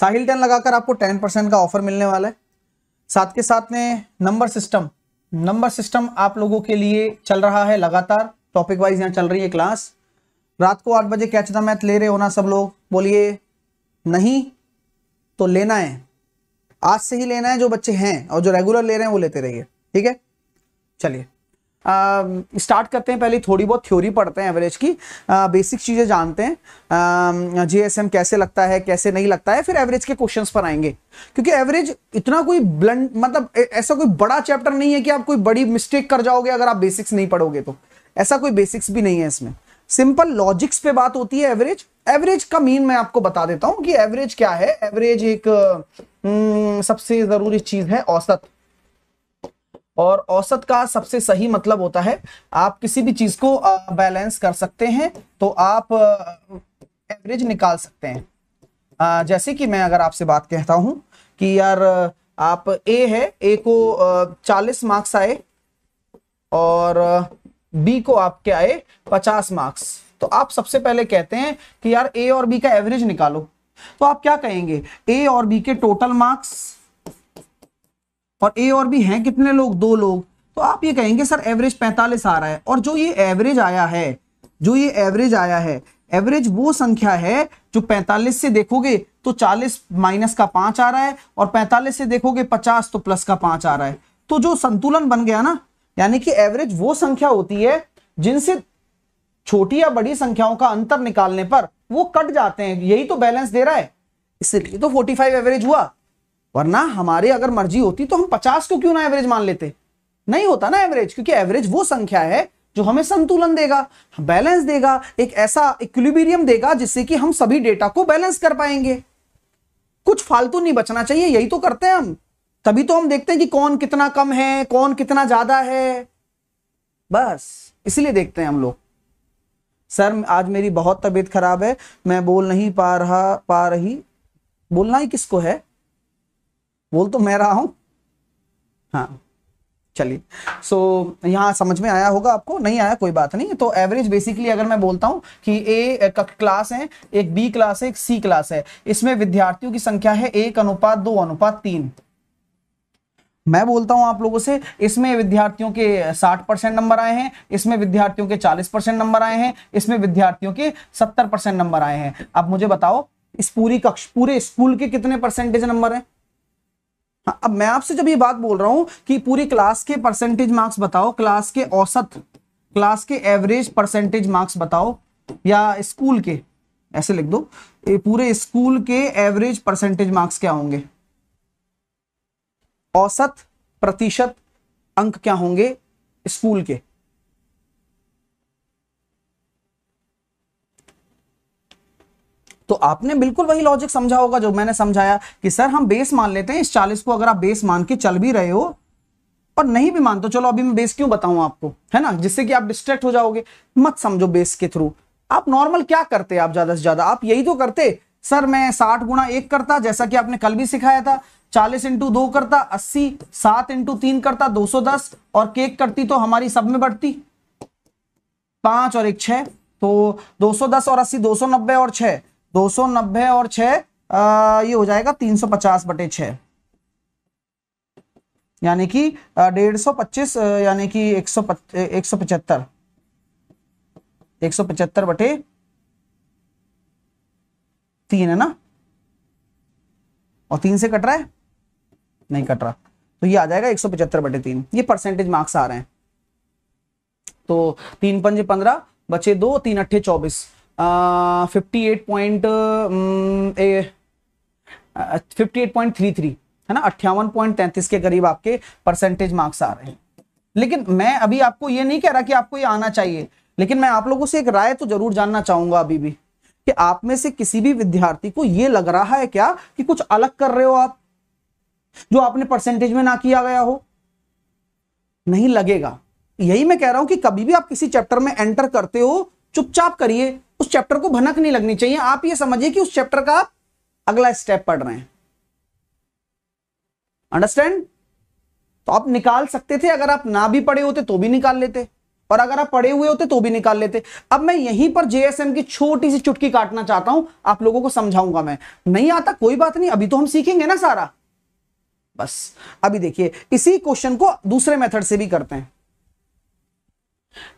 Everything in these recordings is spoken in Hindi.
साहिल टेन लगाकर आपको टेन परसेंट का ऑफर मिलने वाला है साथ के साथ में नंबर सिस्टम नंबर सिस्टम आप लोगों के लिए चल रहा है लगातार टॉपिक वाइज यहाँ चल रही है क्लास रात को आठ बजे कैच द मैथ ले रहे हो ना सब लोग बोलिए नहीं तो लेना है आज से ही लेना है जो बच्चे हैं और जो रेगुलर ले रहे हैं वो लेते रहिए ठीक है चलिए स्टार्ट करते हैं पहले थोड़ी बहुत थ्योरी पढ़ते हैं एवरेज की बेसिक चीज़ें जानते हैं जीएसएम कैसे लगता है कैसे नहीं लगता है फिर एवरेज के क्वेश्चंस पर आएंगे क्योंकि एवरेज इतना कोई ब्लंड मतलब ऐसा कोई बड़ा चैप्टर नहीं है कि आप कोई बड़ी मिस्टेक कर जाओगे अगर आप बेसिक्स नहीं पढ़ोगे तो ऐसा कोई बेसिक्स भी नहीं है इसमें सिंपल लॉजिक्स पे बात होती है एवरेज एवरेज का मीन मैं आपको बता देता हूँ कि एवरेज क्या है एवरेज एक न, हम्म, सबसे ज़रूरी चीज़ है औसत और औसत का सबसे सही मतलब होता है आप किसी भी चीज को बैलेंस कर सकते हैं तो आप एवरेज निकाल सकते हैं जैसे कि मैं अगर आपसे बात कहता हूं कि यार आप ए है ए को चालीस मार्क्स आए और बी को आपके आए पचास मार्क्स तो आप सबसे पहले कहते हैं कि यार ए और बी का एवरेज निकालो तो आप क्या कहेंगे ए और बी के टोटल मार्क्स और ए और बी हैं कितने लोग दो लोग तो आप ये कहेंगे सर एवरेज पैंतालीस आ रहा है और जो ये एवरेज आया है जो ये एवरेज आया है एवरेज वो संख्या है जो 45 से देखोगे तो 40 माइनस का पांच आ रहा है और 45 से देखोगे 50 तो प्लस का पांच आ रहा है तो जो संतुलन बन गया ना यानी कि एवरेज वो संख्या होती है जिनसे छोटी या बड़ी संख्याओं का अंतर निकालने पर वो कट जाते हैं यही तो बैलेंस दे रहा है इसलिए तो 45 एवरेज हुआ वरना हमारे अगर मर्जी होती तो हम पचास को क्यों ना एवरेज मान लेते नहीं होता ना एवरेज क्योंकि एवरेज वो संख्या है जो हमें संतुलन देगा बैलेंस देगा एक ऐसा इक्विबीरियम देगा जिससे कि हम सभी डेटा को बैलेंस कर पाएंगे कुछ फालतू नहीं बचना चाहिए यही तो करते हैं हम तभी तो हम देखते हैं कि कौन कितना कम है कौन कितना ज्यादा है बस इसलिए देखते हैं हम लोग सर आज मेरी बहुत तबीयत खराब है मैं बोल नहीं पा रहा पा रही बोलना ही किसको है बोल तो मैं रहा हूं हाँ चलिए सो so, यहाँ समझ में आया होगा आपको नहीं आया कोई बात नहीं तो एवरेज बेसिकली अगर मैं बोलता हूँ कि ए क्लास है एक बी क्लास है एक सी क्लास है इसमें विद्यार्थियों की संख्या है एक अनुपात दो अनुपात तीन मैं बोलता हूं आप लोगों से इसमें विद्यार्थियों के 60 परसेंट नंबर आए हैं इसमें विद्यार्थियों के 40 परसेंट नंबर आए हैं इसमें विद्यार्थियों के 70 परसेंट नंबर आए हैं अब मुझे बताओ इस पूरी कक्ष पूरे स्कूल के कितने परसेंटेज नंबर हैं हाँ, अब मैं आपसे जब ये बात बोल रहा हूं कि पूरी क्लास के परसेंटेज मार्क्स बताओ क्लास के औसत क्लास के एवरेज परसेंटेज मार्क्स बताओ या स्कूल के ऐसे लिख दो ये पूरे स्कूल के एवरेज परसेंटेज मार्क्स क्या होंगे औसत प्रतिशत अंक क्या होंगे स्कूल के तो आपने बिल्कुल वही लॉजिक समझा होगा जो मैंने समझाया कि सर हम बेस मान लेते हैं इस चालीस को अगर आप बेस मान के चल भी रहे हो और नहीं भी मानते चलो अभी मैं बेस क्यों बताऊं आपको है ना जिससे कि आप डिस्ट्रैक्ट हो जाओगे मत समझो बेस के थ्रू आप नॉर्मल क्या करते आप ज्यादा से ज्यादा आप यही तो करते सर मैं साठ गुणा एक करता जैसा कि आपने कल भी सिखाया था चालीस इंटू दो करता अस्सी सात इंटू तीन करता दो सौ दस और केक करती तो हमारी सब में बढ़ती पांच और एक छह तो दो सौ दस और अस्सी दो सौ नब्बे और छह 290 और 6 आ, ये हो जाएगा 350 बटे 6 यानी कि डेढ़ सौ पच्चीस यानी कि एक सौ एक सौ पचहत्तर एक सौ पचहत्तर बटे तीन है ना और तीन से कट रहा है नहीं कट रहा तो ये आ जाएगा एक सौ पचहत्तर बटे तीन ये परसेंटेज मार्क्स आ रहे हैं तो तीन पंजे पंद्रह बचे दो तीन अट्ठे चौबीस fifty eight point fifty eight point three three है ना अट्ठावन पॉइंट तैंतीस के करीब आपके परसेंटेज मार्क्स आ रहे हैं लेकिन मैं अभी आपको ये नहीं कह रहा कि आपको ये आना चाहिए लेकिन मैं आप लोगों से एक राय तो जरूर जानना चाहूंगा अभी भी कि आप में से किसी भी विद्यार्थी को यह लग रहा है क्या कि कुछ अलग कर रहे हो आप जो आपने परसेंटेज में ना किया गया हो नहीं लगेगा यही मैं कह रहा हूं कि कभी भी आप किसी चैप्टर में एंटर करते हो चुपचाप करिए चैप्टर को भनक नहीं लगनी चाहिए आप ये समझिए कि उस चैप्टर का आप अगला स्टेप पढ़ रहे हैं अंडरस्टैंड तो आप निकाल सकते थे अगर आप ना भी पढ़े होते तो भी निकाल लेते और अगर आप पढ़े हुए होते तो भी निकाल लेते अब मैं यहीं पर जेएसएम की छोटी सी चुटकी काटना चाहता हूं आप लोगों को समझाऊंगा मैं नहीं आता कोई बात नहीं अभी तो हम सीखेंगे ना सारा बस अभी देखिए इसी क्वेश्चन को दूसरे मेथड से भी करते हैं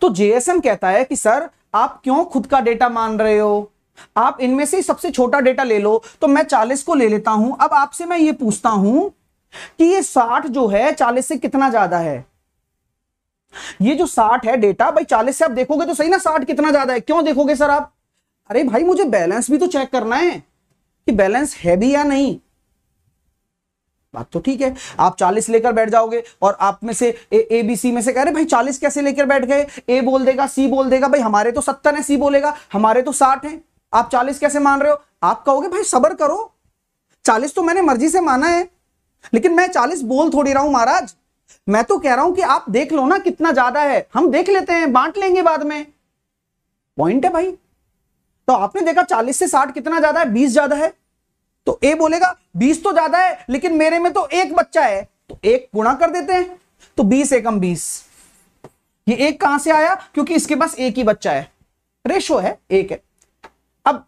तो जेएसएम कहता है कि सर आप क्यों खुद का डेटा मान रहे हो आप इनमें से सबसे छोटा डेटा ले लो तो मैं चालीस को ले लेता हूं अब आपसे मैं ये पूछता हूं कि ये साठ जो है चालीस से कितना ज्यादा है ये जो साठ है डेटा भाई चालीस से आप देखोगे तो सही ना साठ कितना ज्यादा है क्यों देखोगे सर आप अरे भाई मुझे बैलेंस भी तो चेक करना है कि बैलेंस है भी या नहीं बात तो ठीक है आप 40 लेकर बैठ जाओगे और आप में से ए बी सी में से कह रहे भाई 40 कैसे लेकर बैठ गए ए बोल देगा सी बोल देगा भाई हमारे तो सत्तर है सी बोलेगा हमारे तो साठ है आप 40 कैसे मान रहे हो आप कहोगे भाई सबर करो 40 तो मैंने मर्जी से माना है लेकिन मैं 40 बोल थोड़ी रहा हूं महाराज मैं तो कह रहा हूं कि आप देख लो ना कितना ज्यादा है हम देख लेते हैं बांट लेंगे बाद में पॉइंट है भाई तो आपने देखा चालीस से साठ कितना ज्यादा है बीस ज्यादा है तो ए बोलेगा बीस तो ज्यादा है लेकिन मेरे में तो एक बच्चा है तो एक गुणा कर देते हैं तो बीस एकम बीस ये एक कहां से आया क्योंकि इसके पास एक ही बच्चा है रेशो है एक है अब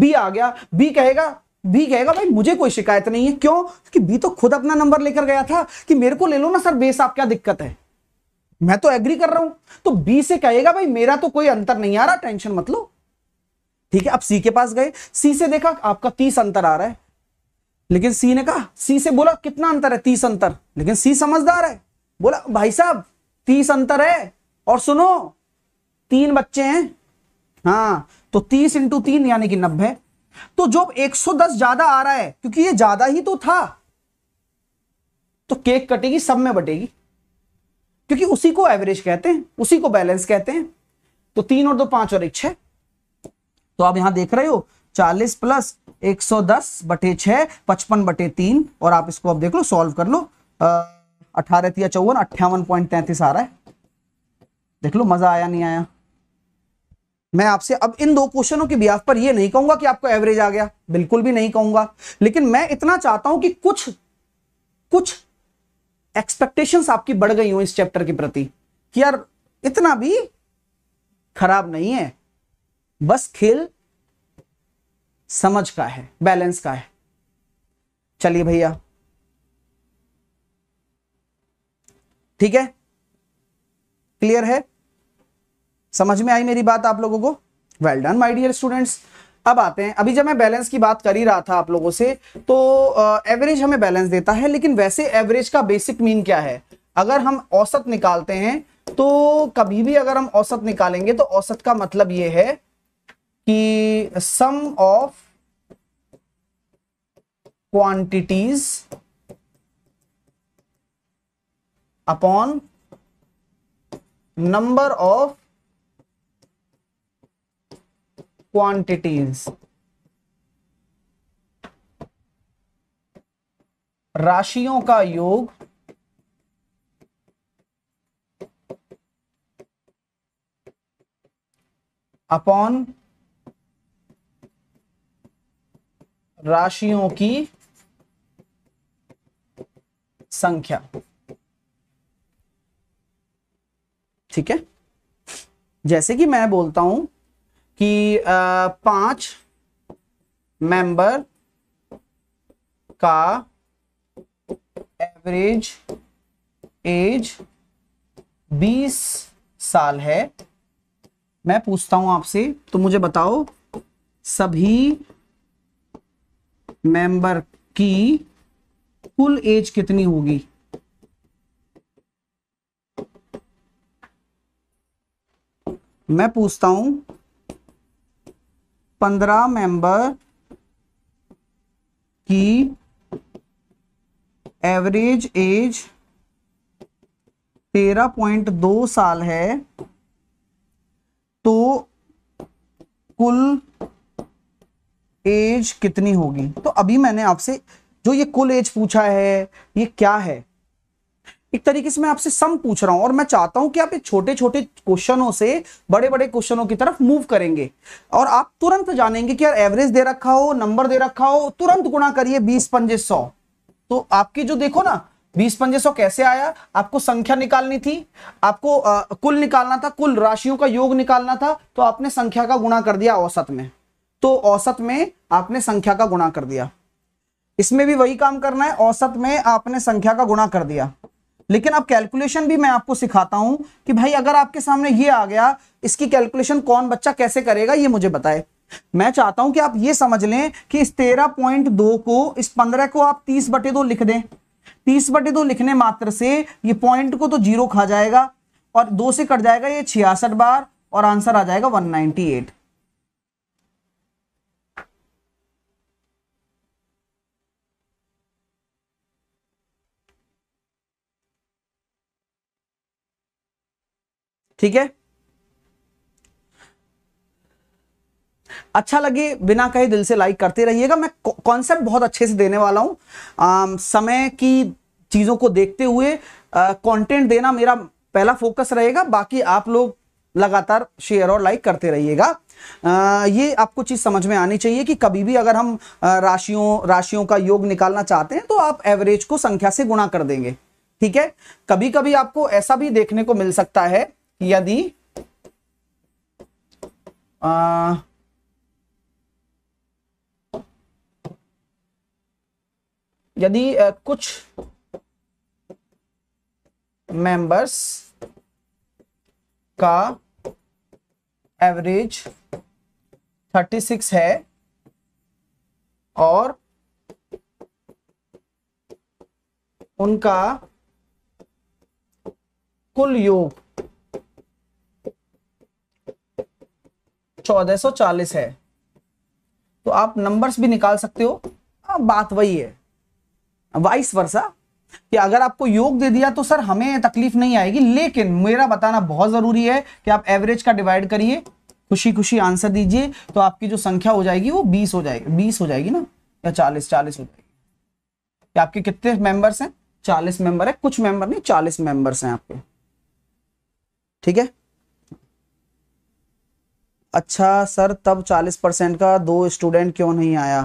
बी आ गया बी कहेगा बी कहेगा भाई मुझे कोई शिकायत नहीं है क्यों क्योंकि बी तो खुद अपना नंबर लेकर गया था कि मेरे को ले लो ना सर बेस आप क्या दिक्कत है मैं तो एग्री कर रहा हूं तो बी से कहेगा भाई मेरा तो कोई अंतर नहीं आ रहा टेंशन मत लो ठीक है अब सी के पास गए सी से देखा आपका तीस अंतर आ रहा है लेकिन सी ने कहा सी से बोला कितना अंतर है तीस अंतर लेकिन सी समझदार है बोला भाई साहब तीस अंतर है और सुनो तीन बच्चे हैं हाँ तो तीस इंटू तीन यानी कि नब्बे तो जो 110 ज्यादा आ रहा है क्योंकि ये ज्यादा ही तो था तो केक कटेगी सब में बटेगी क्योंकि उसी को एवरेज कहते हैं उसी को बैलेंस कहते हैं तो तीन और दो पांच और एक छह तो आप यहां देख रहे हो चालीस प्लस एक सौ दस बटे छह पचपन बटे तीन और आप इसको आप देख लो सॉल्व कर लो अठारह चौवन अट्ठावन पॉइंट तैतीस आ रहा है देख लो मजा आया नहीं आया मैं आपसे अब इन दो क्वेश्चनों के बिहाफ पर यह नहीं कहूंगा कि आपको एवरेज आ गया बिल्कुल भी नहीं कहूंगा लेकिन मैं इतना चाहता हूं कि कुछ कुछ एक्सपेक्टेशंस आपकी बढ़ गई हो इस चैप्टर के प्रति कि यार इतना भी खराब नहीं है बस खेल समझ का है बैलेंस का है चलिए भैया ठीक है क्लियर है समझ में आई मेरी बात आप लोगों को well done my dear students अब आते हैं अभी जब मैं बैलेंस की बात कर ही रहा था आप लोगों से तो एवरेज हमें बैलेंस देता है लेकिन वैसे एवरेज का बेसिक मीन क्या है अगर हम औसत निकालते हैं तो कभी भी अगर हम औसत निकालेंगे तो औसत का मतलब यह है कि sum of quantities upon number of quantities राशियों का योग अपॉन राशियों की संख्या ठीक है जैसे कि मैं बोलता हूं कि पांच मेंबर का एवरेज एज 20 साल है मैं पूछता हूं आपसे तो मुझे बताओ सभी मेंबर की कुल एज कितनी होगी मैं पूछता हूं पंद्रह मेंबर की एवरेज एज तेरह पॉइंट दो साल है तो कुल एज कितनी होगी तो अभी मैंने आपसे जो ये कुल एज पूछा है ये क्या है एक तरीके से मैं आपसे सम पूछ रहा हूं और मैं चाहता हूं कि आप छोटे छोटे क्वेश्चनों से बड़े बड़े क्वेश्चनों की तरफ मूव करेंगे और आप तुरंत जानेंगे कि यार एवरेज दे रखा हो नंबर दे रखा हो तुरंत गुणा करिए बीस पंजे सौ तो आपकी जो देखो ना बीस पंजे सौ कैसे आया आपको संख्या निकालनी थी आपको आ, कुल निकालना था कुल राशियों का योग निकालना था तो आपने संख्या का गुणा कर दिया औसत में तो औसत में आपने संख्या का गुणा कर दिया इसमें भी वही काम करना है औसत में आपने संख्या का गुणा कर दिया लेकिन अब कैलकुलेशन भी मैं आपको सिखाता हूं कि भाई अगर आपके सामने ये आ गया इसकी कैलकुलेशन कौन बच्चा कैसे करेगा ये मुझे बताए मैं चाहता हूं कि आप ये समझ लें कि इस तेरह पॉइंट दो को इस पंद्रह को आप तीस बटे दो लिख दें तीस बटे दो लिखने मात्र से ये पॉइंट को तो जीरो खा जाएगा और दो से कट जाएगा ये छियासठ बार और आंसर आ जाएगा वन नाइनटी एट ठीक है अच्छा लगे बिना कहे दिल से लाइक करते रहिएगा मैं कॉन्सेप्ट बहुत अच्छे से देने वाला हूं समय की चीजों को देखते हुए कंटेंट देना मेरा पहला फोकस रहेगा बाकी आप लोग लगातार शेयर और लाइक करते रहिएगा ये आपको चीज समझ में आनी चाहिए कि कभी भी अगर हम राशियों राशियों का योग निकालना चाहते हैं तो आप एवरेज को संख्या से गुणा कर देंगे ठीक है कभी कभी आपको ऐसा भी देखने को मिल सकता है यदि यदि कुछ मेंबर्स का एवरेज 36 है और उनका कुल योग 1440 है तो आप नंबर्स भी निकाल सकते हो आ, हाँ, बात वही है वाइस वर्षा कि अगर आपको योग दे दिया तो सर हमें तकलीफ नहीं आएगी लेकिन मेरा बताना बहुत जरूरी है कि आप एवरेज का डिवाइड करिए खुशी खुशी आंसर दीजिए तो आपकी जो संख्या हो जाएगी वो बीस हो जाएगी बीस हो जाएगी ना या चालीस चालीस हो जाएगी कि आपके कितने मेंबर्स हैं चालीस मेंबर है कुछ मेंबर नहीं चालीस मेंबर्स हैं आपके ठीक है अच्छा सर तब चालीस परसेंट का दो स्टूडेंट क्यों नहीं आया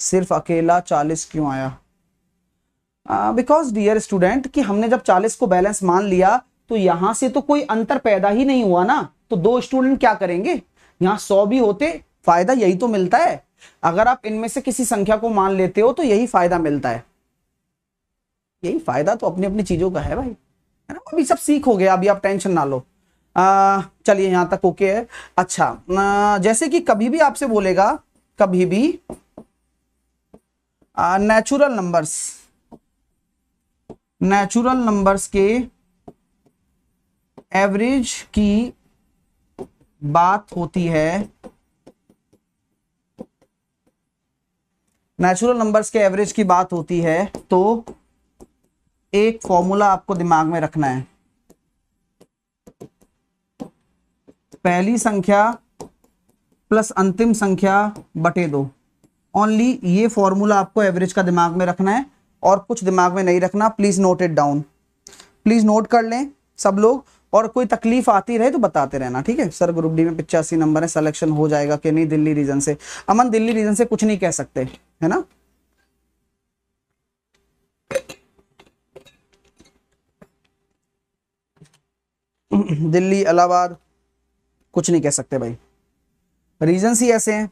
सिर्फ अकेला चालीस क्यों आया बिकॉज डियर स्टूडेंट कि हमने जब चालीस को बैलेंस मान लिया तो यहां से तो कोई अंतर पैदा ही नहीं हुआ ना तो दो स्टूडेंट क्या करेंगे यहां सौ भी होते फायदा यही तो मिलता है अगर आप इनमें से किसी संख्या को मान लेते हो तो यही फायदा मिलता है यही फायदा तो अपनी अपनी चीजों का है भाई है ना अभी सब सीखोगे अभी आप टेंशन ना लो चलिए यहां तक ओके है अच्छा आ, जैसे कि कभी भी आपसे बोलेगा कभी भी नेचुरल नंबर्स नेचुरल नंबर्स के एवरेज की बात होती है नेचुरल नंबर्स के एवरेज की बात होती है तो एक फॉर्मूला आपको दिमाग में रखना है पहली संख्या प्लस अंतिम संख्या बटे दो ओनली ये फॉर्मूला आपको एवरेज का दिमाग में रखना है और कुछ दिमाग में नहीं रखना please note it down please note कर लें सब लोग और कोई तकलीफ आती रहे तो बताते रहना ठीक है सर ग्रुप डी में पिचासी नंबर है सिलेक्शन हो जाएगा कि नहीं दिल्ली रीजन से अमन दिल्ली रीजन से कुछ नहीं कह सकते है ना दिल्ली इलाहाबाद कुछ नहीं कह सकते भाई रीजन ही ऐसे हैं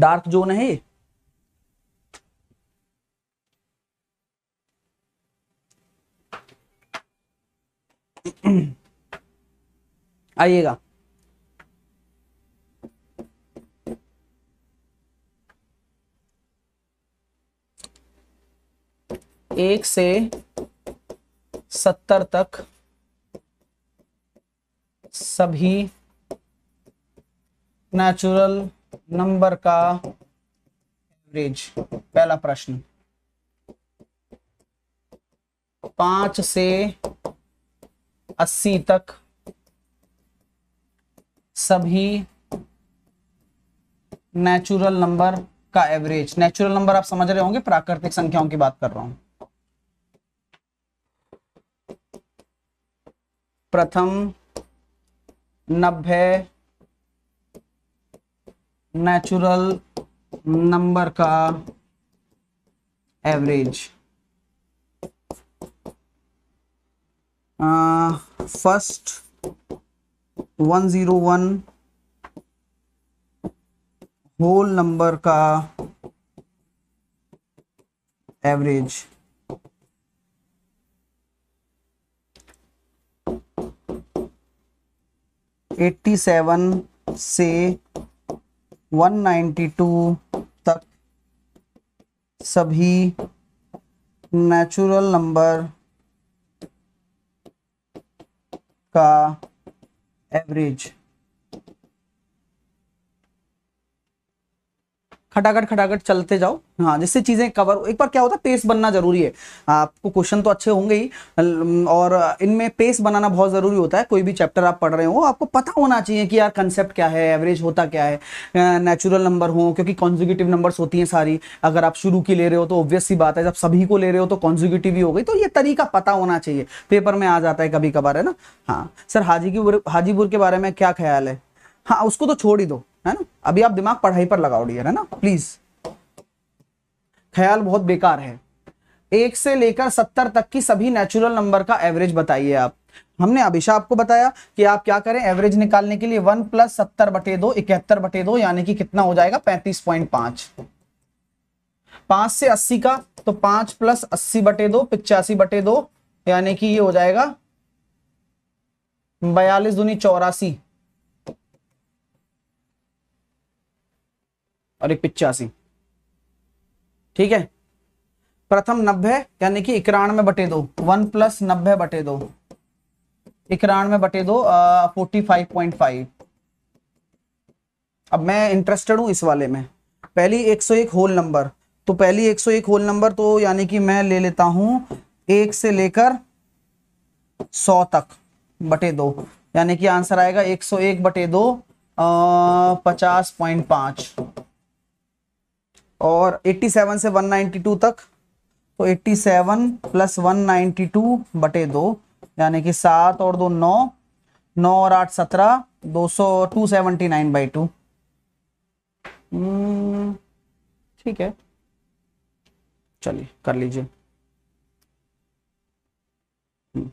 डार्क जोन है ये आइएगा एक से सत्तर तक सभी नेचुरल नंबर का एवरेज पहला प्रश्न पांच से अस्सी तक सभी नेचुरल नंबर का एवरेज नेचुरल नंबर आप समझ रहे होंगे प्राकृतिक संख्याओं की बात कर रहा हूं प्रथम नब्बे नेचुरल नंबर का average first one zero one whole number का एवरेज 87 से 192 तक सभी नेचुरल नंबर का एवरेज खटाखट खटाखट चलते जाओ हाँ जिससे चीज़ें कवर एक बार क्या होता है पेस बनना जरूरी है आपको क्वेश्चन तो अच्छे होंगे ही और इनमें पेस बनाना बहुत ज़रूरी होता है कोई भी चैप्टर आप पढ़ रहे हो आपको पता होना चाहिए कि यार कंसेप्ट क्या है एवरेज होता क्या है नेचुरल नंबर हो क्योंकि कॉन्जिक्यूटिव नंबर्स होती हैं सारी अगर आप शुरू की ले रहे हो तो ऑब्वियस सी बात है जब सभी को ले रहे हो तो कॉन्जिक्यूटिव ही हो गई तो ये तरीका पता होना चाहिए पेपर में आ जाता है कभी कभार है ना हाँ सर हाजीपुर हाजीपुर के बारे में क्या ख्याल है हाँ उसको तो छोड़ ही दो है ना अभी आप दिमाग पढ़ाई पर लगाओ डियर है ना प्लीज ख्याल बहुत बेकार है एक से लेकर सत्तर तक की सभी नेचुरल नंबर का एवरेज बताइए आप हमने अभिषा आपको बताया कि आप क्या करें एवरेज निकालने के लिए वन प्लस सत्तर बटे दो इकहत्तर बटे दो यानी कि कितना हो जाएगा पैंतीस पॉइंट पांच पांच से अस्सी का तो पांच प्लस अस्सी बटे दो पिचासी बटे दो यानी कि ये हो जाएगा बयालीस दूनी चौरासी और एक पिचासी ठीक है प्रथम नब्बे यानी कि में बटे दो वन प्लस नब्बे बटे दो में बटे दो फोर्टी फाइव पॉइंट फाइव अब मैं इंटरेस्टेड हूं इस वाले में पहली एक सौ एक होल नंबर तो पहली एक सौ एक होल नंबर तो यानी कि मैं ले लेता हूं एक से लेकर सौ तक बटे दो यानी कि आंसर आएगा एक सौ एक बटे दो पचास पॉइंट पांच और 87 से 192 तक तो 87 सेवन प्लस वन बटे दो यानी कि सात और दो नौ नौ और आठ सत्रह दो सौ two seventy nine by two ठीक है चलिए कर लीजिए हम्म,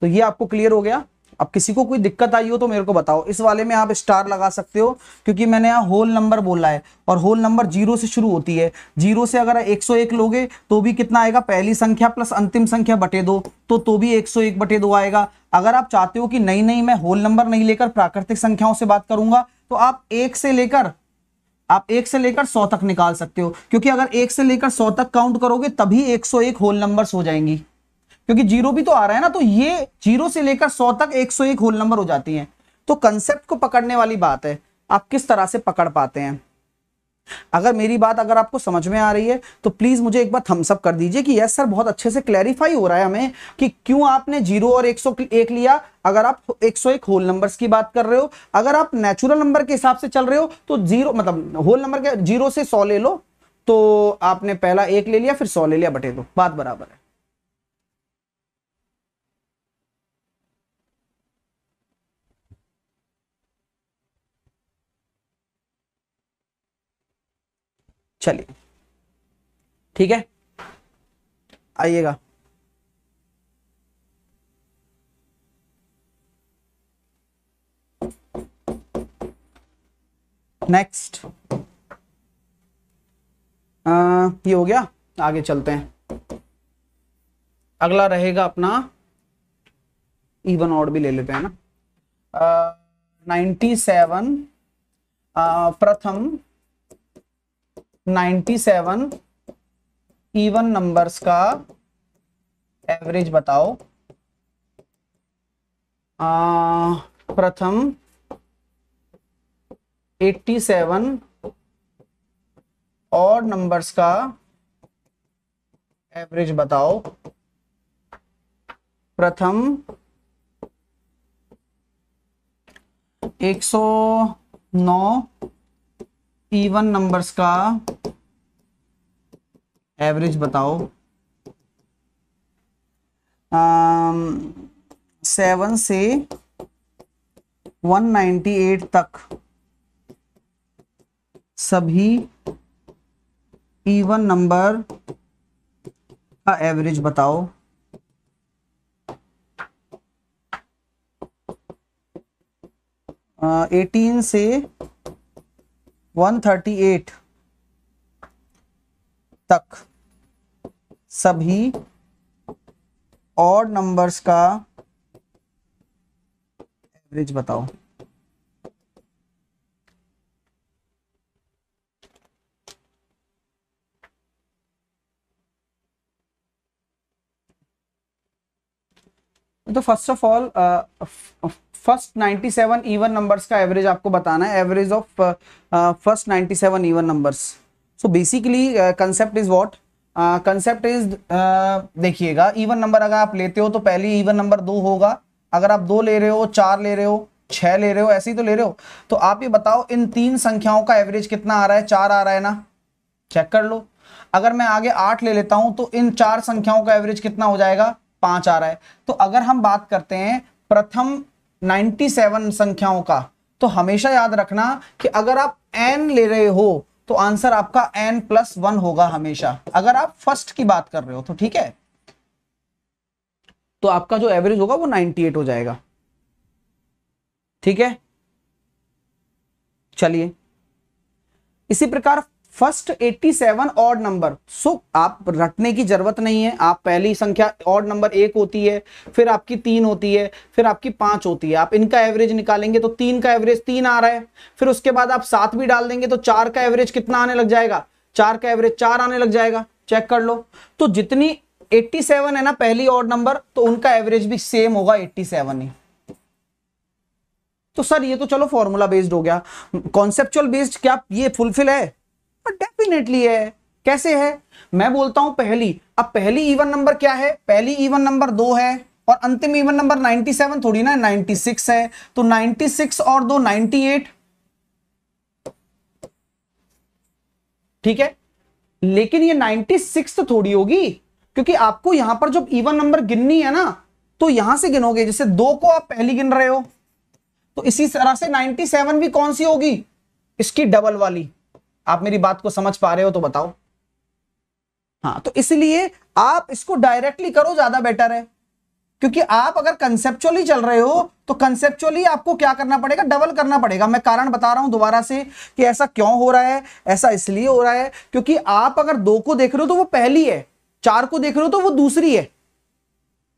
तो ये आपको क्लियर हो गया अब किसी को कोई दिक्कत आई हो तो मेरे को बताओ इस वाले में आप स्टार लगा सकते हो क्योंकि मैंने यहाँ होल नंबर बोला है और होल नंबर जीरो से शुरू होती है जीरो से अगर 101 लोगे तो भी कितना आएगा पहली संख्या प्लस अंतिम संख्या बटे दो तो तो भी 101 बटे दो आएगा अगर आप चाहते हो कि नहीं नहीं मैं होल नंबर नहीं लेकर प्राकृतिक संख्याओं से बात करूंगा तो आप एक से लेकर आप एक से लेकर सौ तक निकाल सकते हो क्योंकि अगर एक से लेकर सौ तक काउंट करोगे तभी एक सौ एक होल नंबर हो जाएंगी क्योंकि जीरो भी तो आ रहा है ना तो ये जीरो से लेकर सौ तक एक सौ एक होल नंबर हो जाती है तो कंसेप्ट को पकड़ने वाली बात है आप किस तरह से पकड़ पाते हैं अगर मेरी बात अगर आपको समझ में आ रही है तो प्लीज मुझे एक बार थम्सअप कर दीजिए कि यस सर बहुत अच्छे से क्लैरिफाई हो रहा है हमें कि क्यों आपने जीरो और एक सौ एक लिया अगर आप एक सौ एक होल नंबर की बात कर रहे हो अगर आप नेचुरल नंबर के हिसाब से चल रहे हो तो जीरो मतलब होल नंबर के जीरो से सौ ले लो तो आपने पहला एक ले लिया फिर सौ ले लिया बटे दो बात बराबर है चलिए ठीक है आइएगा नेक्स्ट ये हो गया आगे चलते हैं अगला रहेगा अपना इवन ऑड भी ले लेते हैं ना नाइन्टी सेवन प्रथम 97 इवन नंबर्स का एवरेज बताओ आ, प्रथम 87 और नंबर्स का एवरेज बताओ प्रथम 109 इवन नंबर्स का एवरेज बताओ सेवन से 198 तक सभी इवन नंबर का एवरेज बताओ एटीन से 138 तक सभी और नंबर्स का एवरेज बताओ तो first of all first 97 even numbers का एवरेज आपको बताना है average of first 97 even numbers so basically concept is what concept is देखिएगा इवन नंबर अगर आप लेते हो तो पहले इवन नंबर दो होगा अगर आप दो ले रहे हो चार ले रहे हो छह ले रहे हो ऐसे ही तो ले रहे हो तो आप ये बताओ इन तीन संख्याओं का एवरेज कितना आ रहा है चार आ रहा है ना चेक कर लो अगर मैं आगे आठ ले लेता हूं तो इन चार संख्याओं का एवरेज कितना हो जाएगा पांच आ रहा है तो अगर हम बात करते हैं प्रथम 97 संख्याओं का तो हमेशा याद रखना कि अगर आप एन ले रहे हो तो आंसर आपका एन प्लस वन होगा हमेशा अगर आप फर्स्ट की बात कर रहे हो तो ठीक है तो आपका जो एवरेज होगा वो 98 हो जाएगा ठीक है चलिए इसी प्रकार फर्स्ट 87 ऑड नंबर सो आप रटने की जरूरत नहीं है आप पहली संख्या ऑड नंबर एक होती है फिर आपकी तीन होती है फिर आपकी पांच होती है आप इनका एवरेज निकालेंगे तो तीन का एवरेज तीन आ रहा है फिर उसके बाद आप सात भी डाल देंगे तो चार का एवरेज कितना आने लग जाएगा चार का एवरेज चार आने लग जाएगा चेक कर लो तो जितनी 87 है ना पहली ऑड नंबर तो उनका एवरेज भी सेम होगा 87 ही तो सर ये तो चलो फॉर्मूला बेस्ड हो गया कॉन्सेप्चुअल बेस्ड क्या ये फुलफिल है पर हाँ, डेफिनेटली है कैसे है मैं बोलता हूं पहली अब पहली इवन नंबर क्या है पहली इवन नंबर दो है और अंतिम इवन नंबर 97 थोड़ी ना 96 है तो 96 और दो 98 ठीक है लेकिन ये 96 तो थोड़ी होगी क्योंकि आपको यहां पर जब इवन नंबर गिननी है ना तो यहां से गिनोगे जैसे दो को आप पहली गिन रहे हो तो इसी तरह से 97 भी कौन सी होगी इसकी डबल वाली आप मेरी बात को समझ पा रहे हो तो बताओ हाँ तो इसलिए आप इसको डायरेक्टली करो ज्यादा बेटर है क्योंकि आप अगर कंसेप्चुअली चल रहे हो तो कंसेप्चुअली आपको क्या करना पड़ेगा डबल करना पड़ेगा मैं कारण बता रहा हूं दोबारा से कि ऐसा क्यों हो रहा है ऐसा इसलिए हो रहा है क्योंकि आप अगर दो को देख रहे हो तो वो पहली है चार को देख रहे हो तो वो दूसरी है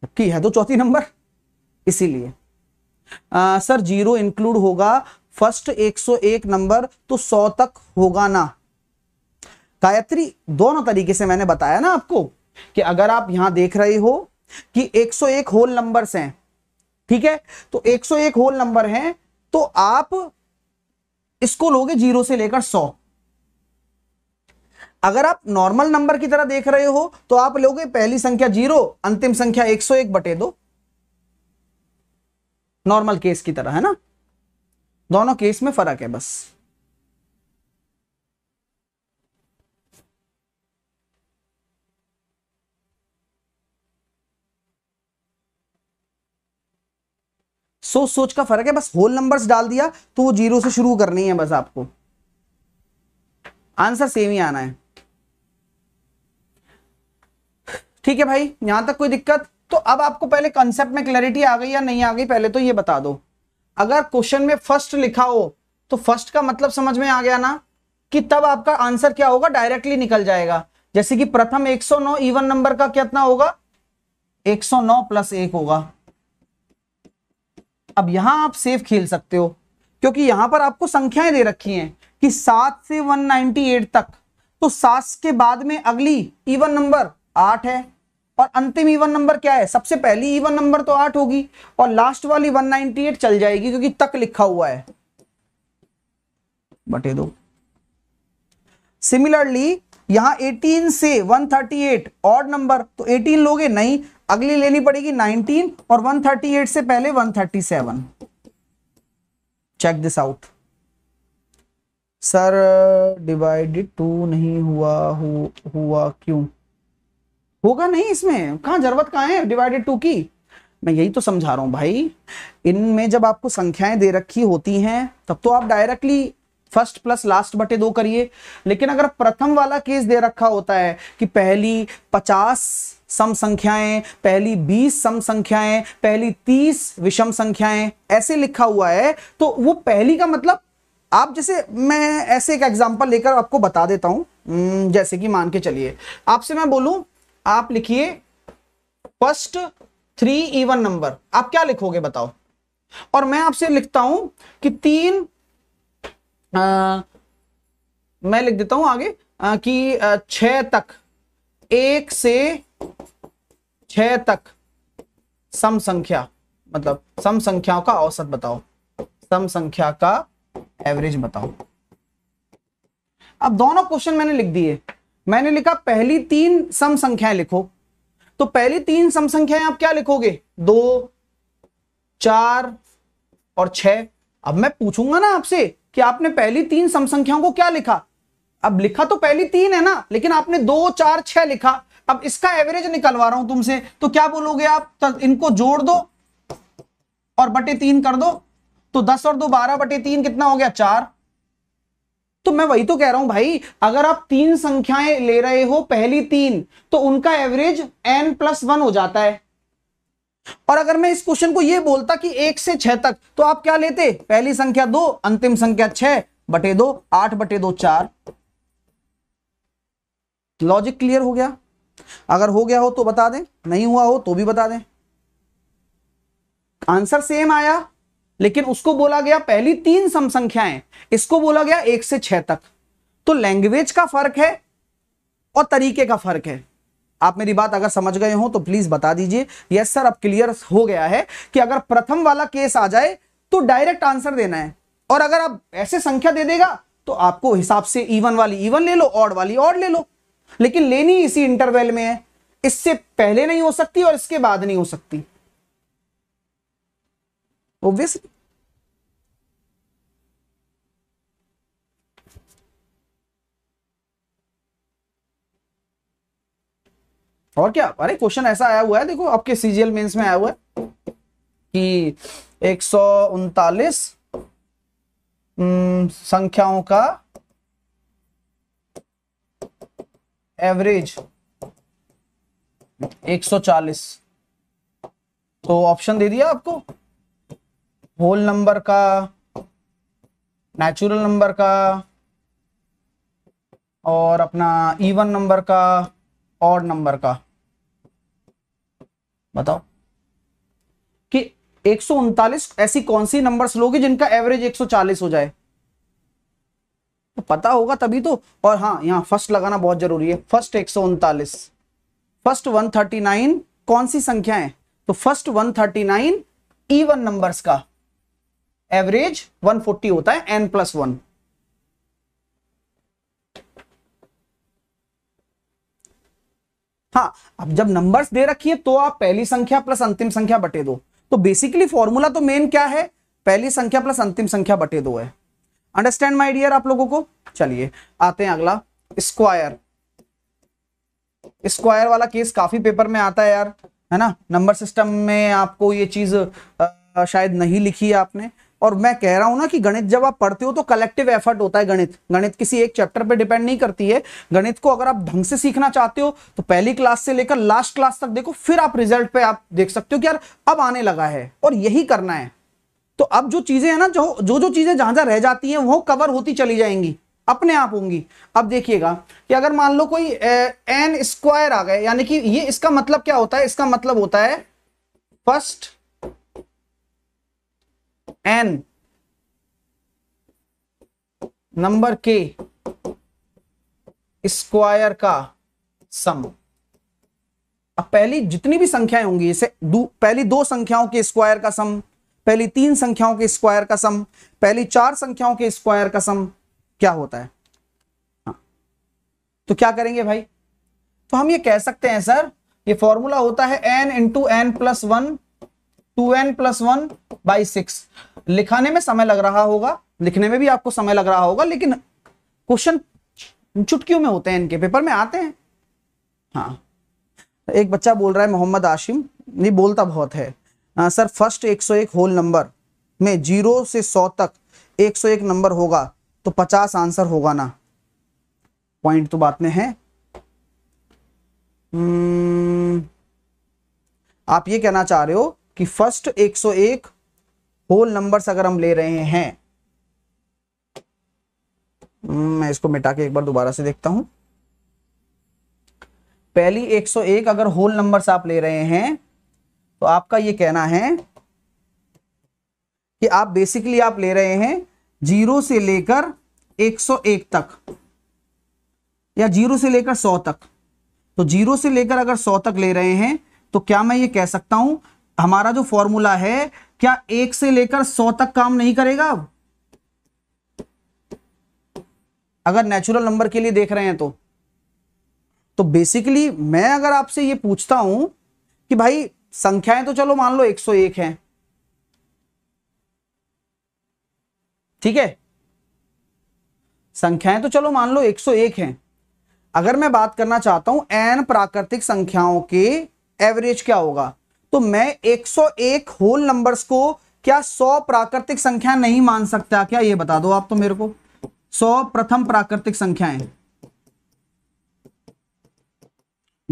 जबकि है तो चौथी नंबर इसीलिए सर जीरो इंक्लूड होगा फर्स्ट 101 नंबर तो 100 तक होगा ना गायत्री दोनों तरीके से मैंने बताया ना आपको कि अगर आप यहां देख रहे हो कि 101 होल नंबर्स हैं ठीक है तो 101 होल नंबर हैं तो आप इसको लोगे जीरो से लेकर सौ अगर आप नॉर्मल नंबर की तरह देख रहे हो तो आप लोगे पहली संख्या जीरो अंतिम संख्या 101 बटे दो नॉर्मल केस की तरह है ना दोनों केस में फर्क है बस सोच सोच का फर्क है बस होल नंबर्स डाल दिया तो वो जीरो से शुरू करनी है बस आपको आंसर सेम ही आना है ठीक है भाई यहां तक कोई दिक्कत तो अब आपको पहले कंसेप्ट में क्लैरिटी आ गई या नहीं आ गई पहले तो ये बता दो अगर क्वेश्चन में फर्स्ट लिखा हो तो फर्स्ट का मतलब समझ में आ गया ना कि तब आपका आंसर क्या होगा डायरेक्टली निकल जाएगा जैसे कि प्रथम 109 इवन नंबर का कितना होगा 109 प्लस एक होगा अब यहां आप सेफ खेल सकते हो क्योंकि यहां पर आपको संख्याएं दे रखी हैं कि सात से 198 तक तो सात के बाद में अगली इवन नंबर आठ है और अंतिम इवन नंबर क्या है सबसे पहली इवन नंबर तो आठ होगी और लास्ट वाली 198 चल जाएगी क्योंकि तक लिखा हुआ है बटे दो सिमिलरली यहां 18 से 138 ऑड नंबर तो 18 लोगे नहीं अगली लेनी पड़ेगी 19 और 138 से पहले 137 check this out sir divided two नहीं हुआ हु, हुआ क्यों होगा नहीं इसमें कहा जरूरत कहां है डिवाइडेड टू की मैं यही तो समझा रहा हूं भाई इनमें जब आपको संख्याएं दे रखी होती हैं तब तो आप डायरेक्टली फर्स्ट प्लस लास्ट बटे दो करिए लेकिन अगर प्रथम वाला केस दे रखा होता है कि पहली पचास सम संख्याएं पहली बीस सम संख्याएं पहली तीस विषम संख्याएं ऐसे लिखा हुआ है तो वो पहली का मतलब आप जैसे मैं ऐसे एक एग्जांपल लेकर आपको बता देता हूं हम्म, जैसे कि मान के चलिए आपसे मैं बोलूं आप लिखिए फर्स्ट थ्री इवन नंबर आप क्या लिखोगे बताओ और मैं आपसे लिखता हूं कि तीन आ, मैं लिख देता हूं आगे आ, कि छ तक एक से छ तक सम संख्या मतलब सम संख्याओं का औसत बताओ सम संख्या का एवरेज बताओ अब दोनों क्वेश्चन मैंने लिख दिए मैंने लिखा पहली तीन सम संख्याएं लिखो तो पहली तीन सम संख्याएं आप क्या लिखोगे दो चार और छह अब मैं पूछूंगा ना आपसे कि आपने पहली तीन सम संख्याओं को क्या लिखा अब लिखा तो पहली तीन है ना लेकिन आपने दो चार छह लिखा अब इसका एवरेज निकलवा रहा हूं तुमसे तो क्या बोलोगे आप तो इनको जोड़ दो और बटे तीन कर दो तो दस और दो बारह बटे तीन कितना हो गया चार तो मैं वही तो कह रहा हूं भाई अगर आप तीन संख्याएं ले रहे हो पहली तीन तो उनका एवरेज एन प्लस वन हो जाता है और अगर मैं इस क्वेश्चन को यह बोलता कि एक से छह तक तो आप क्या लेते पहली संख्या दो अंतिम संख्या छह बटे दो आठ बटे दो चार लॉजिक क्लियर हो गया अगर हो गया हो तो बता दें नहीं हुआ हो तो भी बता दें आंसर सेम आया लेकिन उसको बोला गया पहली तीन सम संख्याएं इसको बोला गया एक से छह तक तो लैंग्वेज का फर्क है और तरीके का फर्क है आप मेरी बात अगर समझ गए हो तो प्लीज बता दीजिए यस सर अब क्लियर हो गया है कि अगर प्रथम वाला केस आ जाए तो डायरेक्ट आंसर देना है और अगर आप ऐसे संख्या दे देगा तो आपको हिसाब से इवन वाली इवन ले लो ऑड वाली ऑड ले लो लेकिन लेनी इसी इंटरवेल में है इससे पहले नहीं हो सकती और इसके बाद नहीं हो सकती obviously. और क्या अरे क्वेश्चन ऐसा आया हुआ है देखो आपके सीजीएल मेंस में आया हुआ है कि एक संख्याओं का एवरेज 140 तो ऑप्शन दे दिया आपको होल नंबर का नेचुरल नंबर का और अपना इवन नंबर का और नंबर का बताओ कि एक ऐसी कौन सी नंबर्स लोगे जिनका एवरेज 140 हो जाए तो पता होगा तभी तो और हाँ यहाँ फर्स्ट लगाना बहुत जरूरी है फर्स्ट एक फर्स्ट 139 कौन सी संख्या है तो फर्स्ट 139 इवन नंबर्स का एवरेज 140 होता है एन प्लस वन हाँ अब जब नंबर्स दे रखी है तो आप पहली संख्या प्लस अंतिम संख्या बटे दो तो बेसिकली फॉर्मूला तो मेन क्या है पहली संख्या प्लस अंतिम संख्या बटे दो है अंडरस्टैंड माय डियर आप लोगों को चलिए आते हैं अगला स्क्वायर स्क्वायर वाला केस काफी पेपर में आता है यार है ना नंबर सिस्टम में आपको ये चीज आ, शायद नहीं लिखी है आपने और मैं कह रहा हूं ना कि गणित जब आप पढ़ते हो तो कलेक्टिव एफर्ट होता है गणित गणित किसी एक चैप्टर पे डिपेंड नहीं करती है गणित को अगर आप ढंग से सीखना चाहते हो तो पहली क्लास से लेकर लास्ट क्लास तक देखो फिर आप रिजल्ट पे आप देख सकते हो कि यार अब आने लगा है और यही करना है तो अब जो चीजें है ना जो जो जो चीजें जहां जहां रह जाती है वो कवर होती चली जाएंगी अपने आप होंगी अब देखिएगा कि अगर मान लो कोई एन स्क्वायर आ गए यानी कि ये इसका मतलब क्या होता है इसका मतलब होता है फर्स्ट एन नंबर के स्क्वायर का सम अब पहली जितनी भी संख्याएं होंगी इसे पहली दो संख्याओं के स्क्वायर का सम पहली तीन संख्याओं के स्क्वायर का सम पहली चार संख्याओं के स्क्वायर का सम क्या होता है हाँ। तो क्या करेंगे भाई तो हम ये कह सकते हैं सर ये फॉर्मूला होता है n into n plus one two n plus one by six लिखाने में समय लग रहा होगा लिखने में भी आपको समय लग रहा होगा लेकिन क्वेश्चन चुटकियों में होते हैं इनके पेपर में आते हैं हाँ एक बच्चा बोल रहा है मोहम्मद आशिम ये बोलता बहुत है आ, सर फर्स्ट 101 होल नंबर में जीरो से सौ तक 101 नंबर होगा तो 50 आंसर होगा ना पॉइंट तो बात में है आप ये कहना चाह रहे हो कि फर्स्ट 101 होल नंबर्स अगर हम ले रहे हैं हम्म, मैं इसको मिटा के एक बार दोबारा से देखता हूं पहली 101 अगर होल नंबर्स आप ले रहे हैं तो आपका यह कहना है कि आप बेसिकली आप ले रहे हैं जीरो से लेकर 101 तक या जीरो से लेकर 100 तक तो जीरो से लेकर अगर 100 तक ले रहे हैं तो क्या मैं ये कह सकता हूं हमारा जो फॉर्मूला है क्या एक से लेकर सौ तक काम नहीं करेगा अगर नेचुरल नंबर के लिए देख रहे हैं तो तो बेसिकली मैं अगर आपसे ये पूछता हूं कि भाई संख्याएं तो चलो मान लो 101 है ठीक है संख्याएं तो चलो मान लो 101 है अगर मैं बात करना चाहता हूं एन प्राकृतिक संख्याओं के एवरेज क्या होगा तो मैं 101 होल नंबर्स को क्या 100 प्राकृतिक संख्या नहीं मान सकता क्या ये बता दो आप तो मेरे को 100 प्रथम प्राकृतिक संख्याएं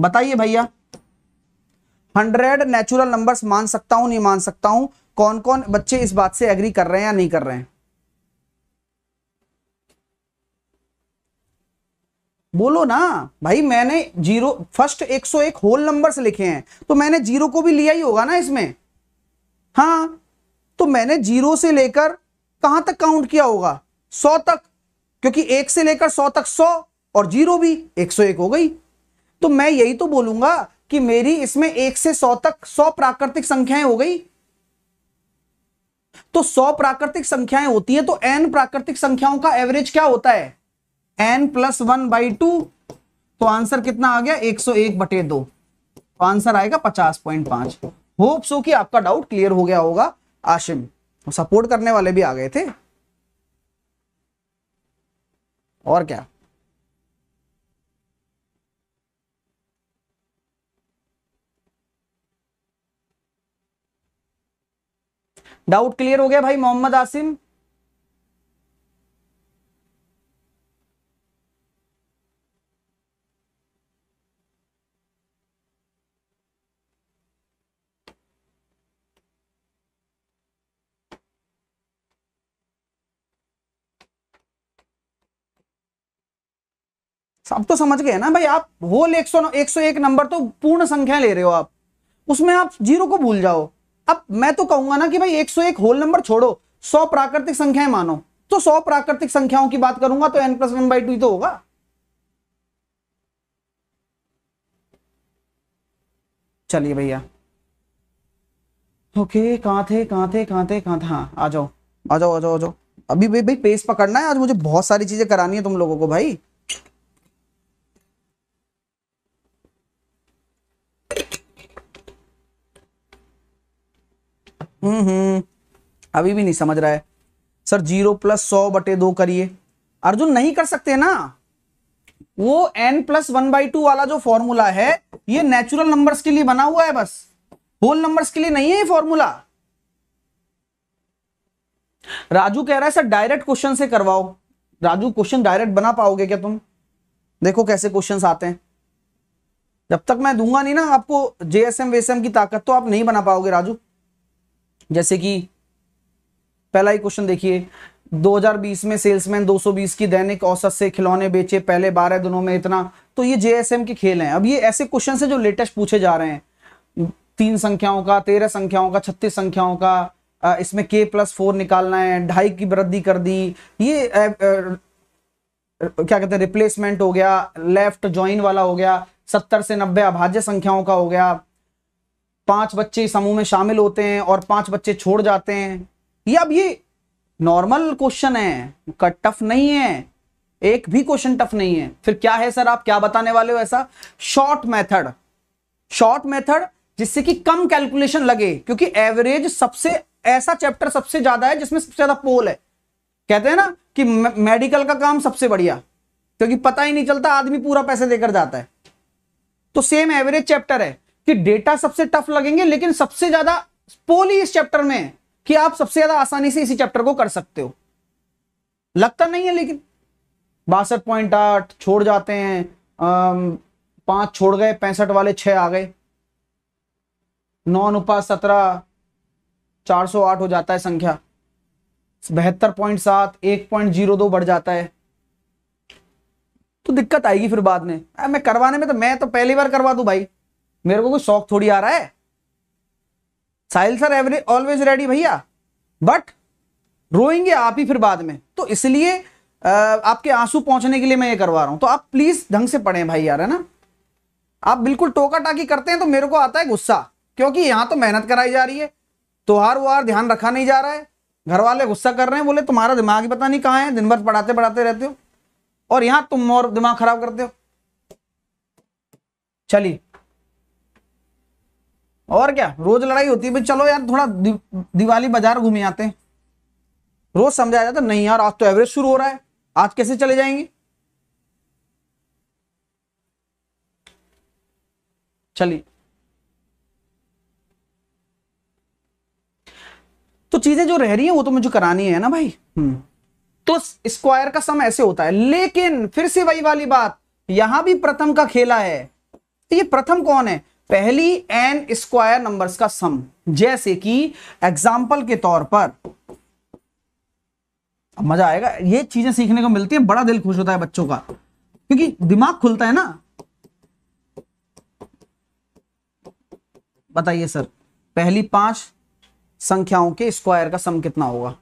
बताइए भैया 100 नेचुरल नंबर्स मान सकता हूं नहीं मान सकता हूं कौन कौन बच्चे इस बात से एग्री कर रहे हैं या नहीं कर रहे हैं बोलो ना भाई मैंने जीरो फर्स्ट 101 होल नंबर्स लिखे हैं तो मैंने जीरो को भी लिया ही होगा ना इसमें हाँ तो मैंने जीरो से लेकर कहां तक काउंट किया होगा सौ तक क्योंकि एक से लेकर सौ तक सौ और जीरो भी एक सौ एक हो गई तो मैं यही तो बोलूंगा कि मेरी इसमें एक से सौ तक सौ प्राकृतिक संख्याएं हो गई तो सौ प्राकृतिक संख्याएं होती है तो एन प्राकृतिक संख्याओं का एवरेज क्या होता है n plus one by two तो आंसर कितना आ गया एक सौ एक बटे दो तो आंसर आएगा पचास पॉइंट पांच होप सो कि आपका डाउट क्लियर हो गया होगा आशिम सपोर्ट करने वाले भी आ गए थे और क्या डाउट क्लियर हो गया भाई मोहम्मद आसिम अब तो समझ गए ना भाई आप होल एक सौ एक सौ एक नंबर तो पूर्ण संख्या ले रहे हो आप उसमें आप जीरो को भूल जाओ अब मैं तो कहूंगा ना कि भाई एक सौ एक होल नंबर छोड़ो सौ प्राकृतिक संख्याएं मानो तो सौ प्राकृतिक संख्याओं की बात करूंगा तो n plus one by two तो होगा चलिए भैया ओके कहां थे कहां थे कहां थे कहां थे हाँ आ जाओ आ जाओ आ जाओ आ जाओ अभी भाई भाई पेस पकड़ना है आज मुझे बहुत सारी चीजें करानी है तुम लोगों को भाई हम्म अभी भी नहीं समझ रहा है सर जीरो प्लस सौ बटे दो करिए अर्जुन नहीं कर सकते ना वो n plus one by two वाला जो फॉर्मूला है ये नेचुरल नंबर्स के लिए बना हुआ है बस होल नंबर्स के लिए नहीं है ये फॉर्मूला राजू कह रहा है सर डायरेक्ट क्वेश्चन से करवाओ राजू क्वेश्चन डायरेक्ट बना पाओगे क्या तुम देखो कैसे क्वेश्चन आते हैं जब तक मैं दूंगा नहीं ना आपको जेएसएम वेएसएम की ताकत तो आप नहीं बना पाओगे राजू जैसे कि पहला ही क्वेश्चन देखिए 2020 में सेल्समैन 220 की दैनिक औसत से खिलौने बेचे पहले 12 दिनों में इतना तो ये जेएसएम के खेल हैं अब ये ऐसे क्वेश्चन है जो लेटेस्ट पूछे जा रहे हैं तीन संख्याओं का तेरह संख्याओं का छत्तीस संख्याओं का इसमें के प्लस फोर निकालना है ढाई की वृद्धि कर दी ये ए, ए, क्या कहते हैं रिप्लेसमेंट हो गया लेफ्ट ज्वाइन वाला हो गया सत्तर से नब्बे अभाज्य संख्याओं का हो गया पांच बच्चे समूह में शामिल होते हैं और पांच बच्चे छोड़ जाते हैं ये अब ये नॉर्मल क्वेश्चन है कट टफ नहीं है एक भी क्वेश्चन टफ नहीं है फिर क्या है सर आप क्या बताने वाले हो ऐसा शॉर्ट मेथड शॉर्ट मेथड जिससे कि कम कैलकुलेशन लगे क्योंकि एवरेज सबसे ऐसा चैप्टर सबसे ज्यादा है जिसमें सबसे ज्यादा पोल है कहते हैं ना कि मेडिकल का काम सबसे बढ़िया क्योंकि पता ही नहीं चलता आदमी पूरा पैसे देकर जाता है तो सेम एवरेज चैप्टर है कि डेटा सबसे टफ लगेंगे लेकिन सबसे ज्यादा पोल ही इस चैप्टर में है कि आप सबसे ज्यादा आसानी से इसी चैप्टर को कर सकते हो लगता नहीं है लेकिन बासठ पॉइंट आठ छोड़ जाते हैं पांच छोड़ गए पैंसठ वाले छह आ गए नौ अनुपात सत्रह चार सौ आठ हो जाता है संख्या बहत्तर पॉइंट सात एक पॉइंट जीरो दो बढ़ जाता है तो दिक्कत आएगी फिर बाद में मैं करवाने में तो मैं तो पहली बार करवा दू भाई मेरे को कोई शौक थोड़ी आ रहा है Sahil sir every always ready भैया बट रोएंगे आप ही फिर बाद में तो इसलिए आपके आंसू पहुंचने के लिए मैं ये करवा रहा हूं तो आप प्लीज ढंग से पढ़े भाई यार है ना आप बिल्कुल टोका टाकी करते हैं तो मेरे को आता है गुस्सा क्योंकि यहां तो मेहनत कराई जा रही है त्योहार वोहार ध्यान रखा नहीं जा रहा है घर वाले गुस्सा कर रहे हैं बोले तुम्हारा दिमाग ही पता नहीं कहाँ है दिन भर पढ़ाते पढ़ाते रहते हो और यहां तुम और दिमाग खराब करते हो चलिए और क्या रोज लड़ाई होती है भाई चलो यार थोड़ा दि, दिवाली बाजार घूमे आते हैं रोज समझाया जाता नहीं यार आज तो एवरेज शुरू हो रहा है आज कैसे चले जाएंगे चलिए तो चीजें जो रह रही है वो तो मुझे करानी है ना भाई हम्म। तो स्क्वायर का सम ऐसे होता है लेकिन फिर से वही वाली बात यहां भी प्रथम का खेला है तो ये प्रथम कौन है पहली एन स्क्वायर नंबर्स का सम जैसे कि एग्जाम्पल के तौर पर मजा आएगा ये चीजें सीखने को मिलती है बड़ा दिल खुश होता है बच्चों का क्योंकि दिमाग खुलता है ना बताइए सर पहली पांच संख्याओं के स्क्वायर का सम कितना होगा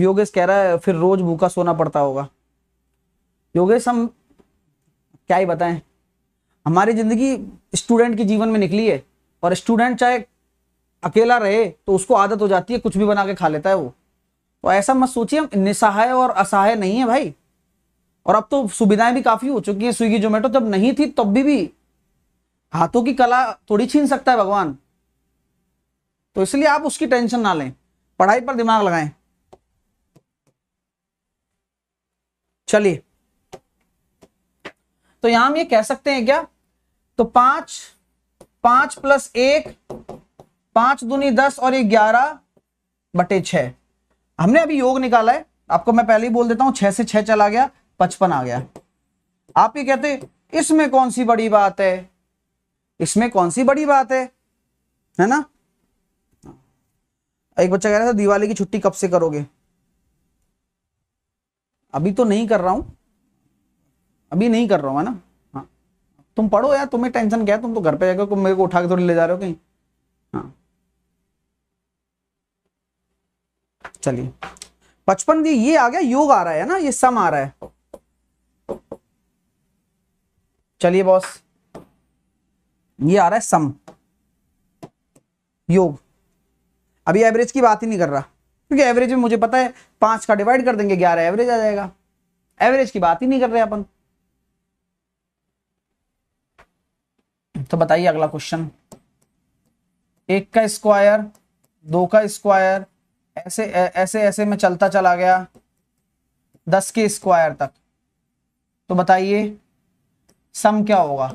योगेश कह रहा है फिर रोज भूखा सोना पड़ता होगा योगेश हम क्या ही बताएं हमारी ज़िंदगी स्टूडेंट के जीवन में निकली है और स्टूडेंट चाहे अकेला रहे तो उसको आदत हो जाती है कुछ भी बना के खा लेता है वो तो ऐसा मत सोचिए हम निसहाय और असहाय नहीं है भाई और अब तो सुविधाएं भी काफ़ी हो चुकी हैं स्विगी जोमेटो जब नहीं थी तब भी, भी हाथों की कला थोड़ी छीन सकता है भगवान तो इसलिए आप उसकी टेंशन ना लें पढ़ाई पर दिमाग लगाएं चलिए तो यहां हम ये कह सकते हैं क्या तो पांच पांच प्लस एक पांच दूनी दस और ये ग्यारह बटे छ हमने अभी योग निकाला है आपको मैं पहले ही बोल देता हूं छह से छह चला गया पचपन आ गया आप ये कहते इसमें कौन सी बड़ी बात है इसमें कौन सी बड़ी बात है है ना एक बच्चा कह रहा था दिवाली की छुट्टी कब से करोगे अभी तो नहीं कर रहा हूं अभी नहीं कर रहा हूँ है ना हाँ तुम पढ़ो यार तुम्हें टेंशन क्या है तुम तो घर पे जाकर तुम मेरे को उठा के थोड़ी ले जा रहे हो कहीं हाँ चलिए पचपन दिए ये आ गया योग आ रहा है ना ये सम आ रहा है चलिए बॉस ये आ रहा है सम योग अभी एवरेज की बात ही नहीं कर रहा क्योंकि एवरेज में मुझे पता है पांच का डिवाइड कर देंगे ग्यारह एवरेज आ जाएगा एवरेज की बात ही नहीं कर रहे अपन तो बताइए अगला क्वेश्चन एक का स्क्वायर दो का स्क्वायर ऐसे ऐसे ऐसे में चलता चला गया दस के स्क्वायर तक तो बताइए सम क्या होगा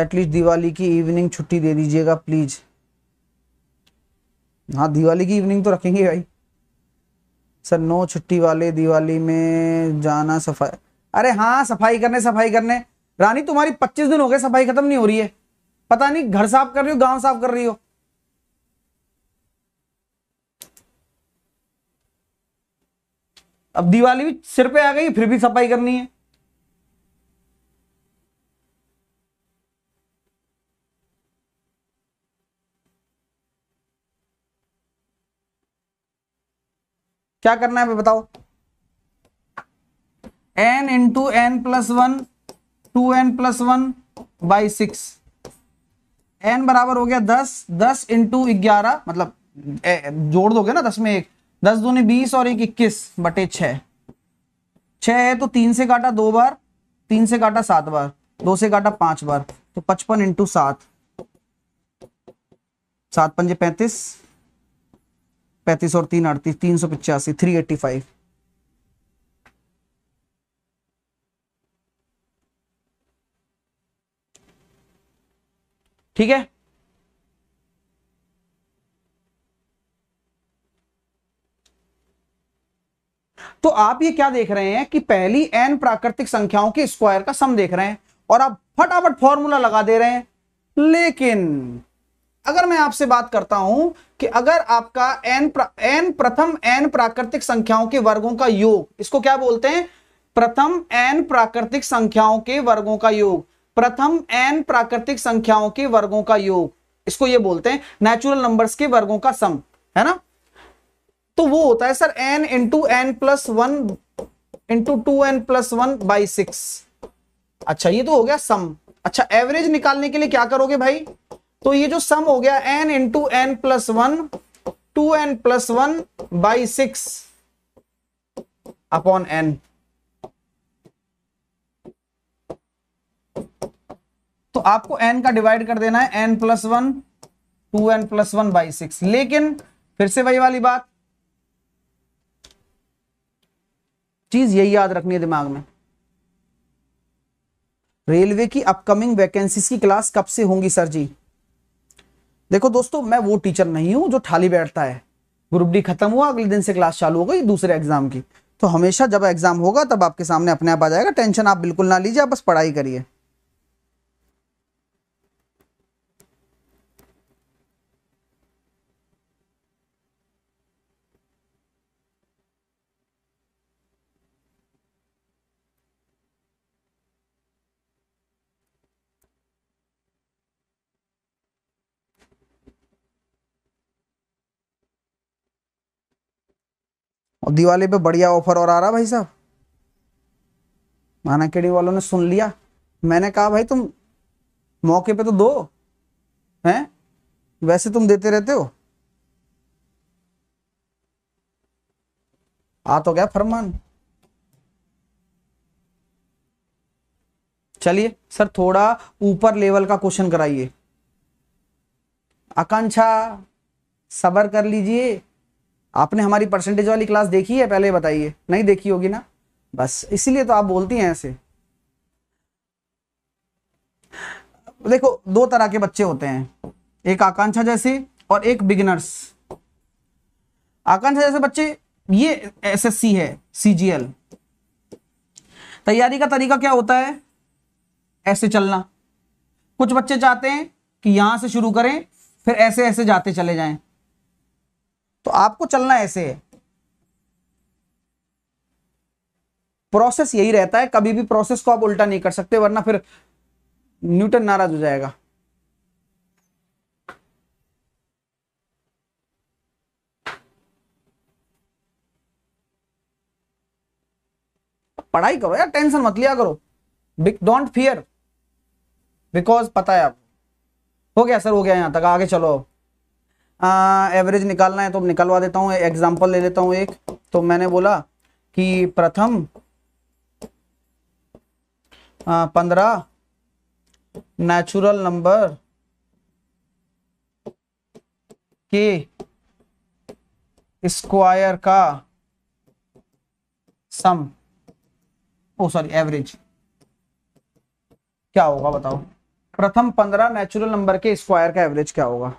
एटलीस्ट दिवाली की इवनिंग छुट्टी दे दीजिएगा प्लीज हाँ दिवाली की इवनिंग तो रखेंगे भाई सर नो छुट्टी वाले दिवाली में जाना सफाई अरे हाँ सफाई करने सफाई करने रानी तुम्हारी पच्चीस दिन हो गए सफाई खत्म नहीं हो रही है पता नहीं घर साफ कर रही हो गांव साफ कर रही हो अब दिवाली भी सिर पे आ गई फिर भी सफाई करनी है क्या करना है बताओ n into n plus one two n plus one by six n बराबर हो गया दस दस इंटू ग्यारह मतलब ए, जोड़ दोगे ना दस में एक दस दूनी बीस और एक इक्कीस बटे छ है तो तीन से काटा दो बार तीन से काटा सात बार दो से काटा पांच बार तो पचपन इंटू सात सात पंजे पैंतीस पैंतीस और तीन अड़तीस तीन सौ पिचासी थ्री एट्टी फाइव ठीक है तो आप ये क्या देख रहे हैं कि पहली एन प्राकृतिक संख्याओं के स्क्वायर का सम देख रहे हैं और आप फटाफट फॉर्मूला लगा दे रहे हैं लेकिन अगर मैं आपसे बात करता हूं कि अगर आपका एन एन प्रथम एन प्राकृतिक संख्याओं के वर्गों का योग इसको क्या बोलते हैं प्रथम एन प्राकृतिक संख्याओं के वर्गों का योग प्रथम एन प्राकृतिक संख्याओं के वर्गों का योग इसको ये बोलते हैं नेचुरल नंबर्स के वर्गों का सम है ना तो वो होता है sir n into n plus one into two n plus one by six अच्छा ये तो हो गया सम अच्छा एवरेज निकालने के लिए क्या करोगे भाई तो ये जो सम हो गया n into n plus one two n plus one by six upon n तो आपको एन का डिवाइड कर देना है n plus one two n plus one by six लेकिन फिर से वही वाली बात चीज यही याद रखनी है दिमाग में रेलवे की अपकमिंग वैकेंसीज की क्लास कब से होंगी सर जी देखो दोस्तों मैं वो टीचर नहीं हूं जो थाली बैठता है ग्रुप डी खत्म हुआ अगले दिन से क्लास चालू हो गई दूसरे एग्जाम की तो हमेशा जब एग्जाम होगा तब आपके सामने अपने आप आ जाएगा टेंशन आप बिल्कुल ना लीजिए आप बस पढ़ाई करिए और दिवाली पे बढ़िया ऑफर और आ रहा भाई साहब माना केड़ी वालों ने सुन लिया मैंने कहा भाई तुम मौके पे तो दो हैं वैसे तुम देते रहते हो आ तो क्या फरमान चलिए सर थोड़ा ऊपर लेवल का क्वेश्चन कराइए आकांक्षा सबर कर लीजिए आपने हमारी परसेंटेज वाली क्लास देखी है पहले बताइए नहीं देखी होगी ना बस इसीलिए तो आप बोलती हैं ऐसे देखो दो तरह के बच्चे होते हैं एक आकांक्षा जैसे और एक बिगिनर्स आकांक्षा जैसे बच्चे ये एसएससी है सीजीएल तैयारी का तरीका क्या होता है ऐसे चलना कुछ बच्चे चाहते हैं कि यहां से शुरू करें फिर ऐसे ऐसे जाते चले जाएं तो आपको चलना ऐसे है प्रोसेस यही रहता है कभी भी प्रोसेस को आप उल्टा नहीं कर सकते वरना फिर न्यूटन नाराज हो जाएगा पढ़ाई करो यार टेंशन मत लिया करो डोंट फियर बिकॉज पता है आपको हो गया सर हो गया यहां तक आगे चलो एवरेज हाँ, निकालना है तो निकलवा देता हूँ एग्जाम्पल ले लेता हूँ एक तो मैंने बोला कि प्रथम हाँ, पंद्रह नेचुरल नंबर के स्क्वायर का सम ओ सॉरी एवरेज क्या होगा बताओ प्रथम पंद्रह नेचुरल नंबर के स्क्वायर का एवरेज क्या होगा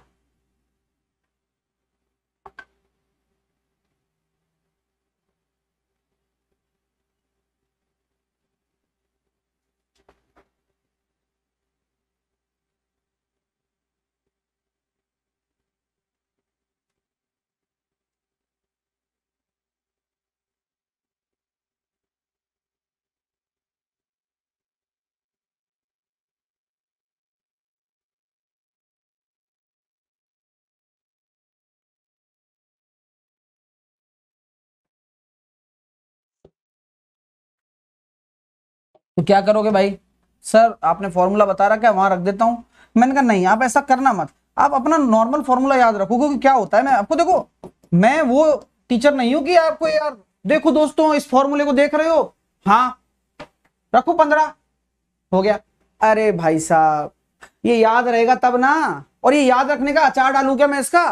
तो क्या करोगे भाई सर आपने फॉर्मूला बता रखा है वहां रख देता हूँ मैंने कहा नहीं आप ऐसा करना मत आप अपना नॉर्मल फॉर्मूला याद रखो क्योंकि क्या होता है मैं आपको देखो मैं वो टीचर नहीं हूं कि आपको यार देखो दोस्तों इस फॉर्मूले को देख रहे हो हाँ रखो पंद्रह हो गया अरे भाई साहब ये याद रहेगा तब ना और ये याद रखने का अचार डालू क्या मैं इसका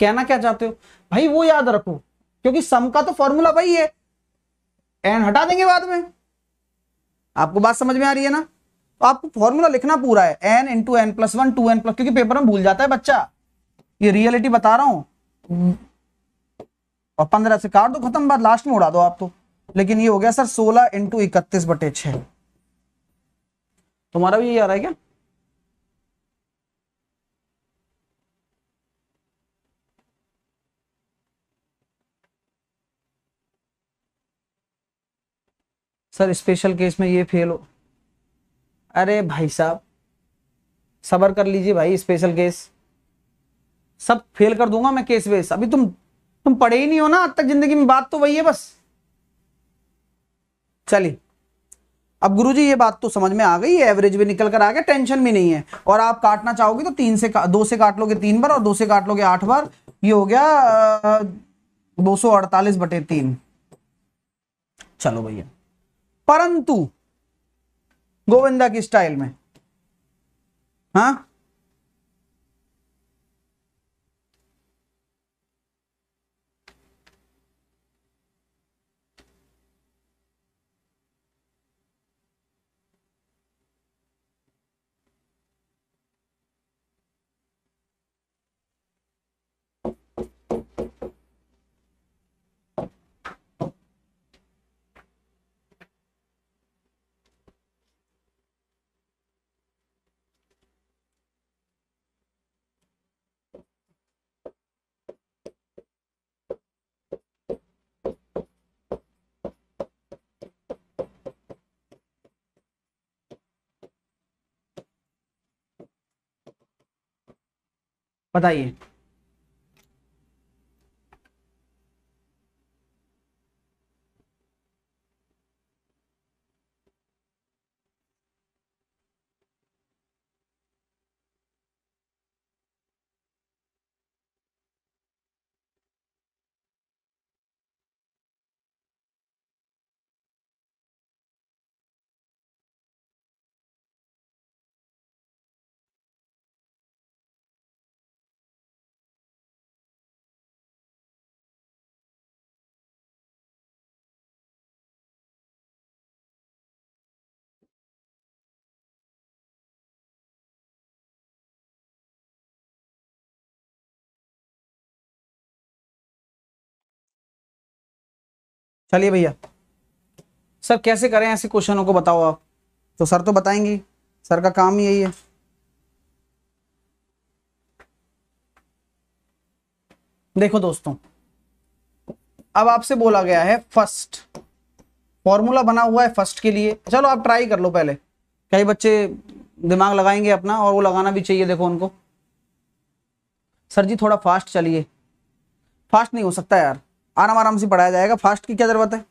कहना क्या चाहते हो भाई वो याद रखो क्योंकि सम का तो फॉर्मूला भाई है एन हटा देंगे बाद में आपको बात समझ में आ रही है ना तो आपको फॉर्मूला लिखना पूरा है n into n plus one two n plus क्योंकि पेपर में भूल जाता है बच्चा ये रियलिटी बता रहा हूं और पंद्रह से काट दो खत्म बात लास्ट में उड़ा दो आप तो लेकिन ये हो गया सर सोलह इंटू इकतीस बटे छ तुम्हारा भी यही आ रहा है क्या सर स्पेशल केस में ये फेल हो अरे भाई साहब सबर कर लीजिए भाई स्पेशल केस सब फेल कर दूंगा मैं केस वेस अभी तुम तुम पढ़े ही नहीं हो ना अब तक जिंदगी में बात तो वही है बस चलिए अब गुरुजी ये बात तो समझ में आ गई एवरेज भी निकल कर आ गया टेंशन भी नहीं है और आप काटना चाहोगे तो तीन से दो से काट लोगे तीन बार और दो से काट लोगे आठ बार ये हो गया दो सौ अड़तालीस बटे तीन चलो भैया परंतु गोविंदा की स्टाइल में हाँ Manda aí. चलिए भैया सर कैसे करें ऐसे क्वेश्चनों को बताओ आप तो सर तो बताएंगे सर का काम यही है देखो दोस्तों अब आपसे बोला गया है फर्स्ट फॉर्मूला बना हुआ है फर्स्ट के लिए चलो आप ट्राई कर लो पहले कई बच्चे दिमाग लगाएंगे अपना और वो लगाना भी चाहिए देखो उनको सर जी थोड़ा फास्ट चलिए फास्ट नहीं हो सकता यार आराम आराम से पढ़ाया जाएगा फास्ट की क्या ज़रूरत है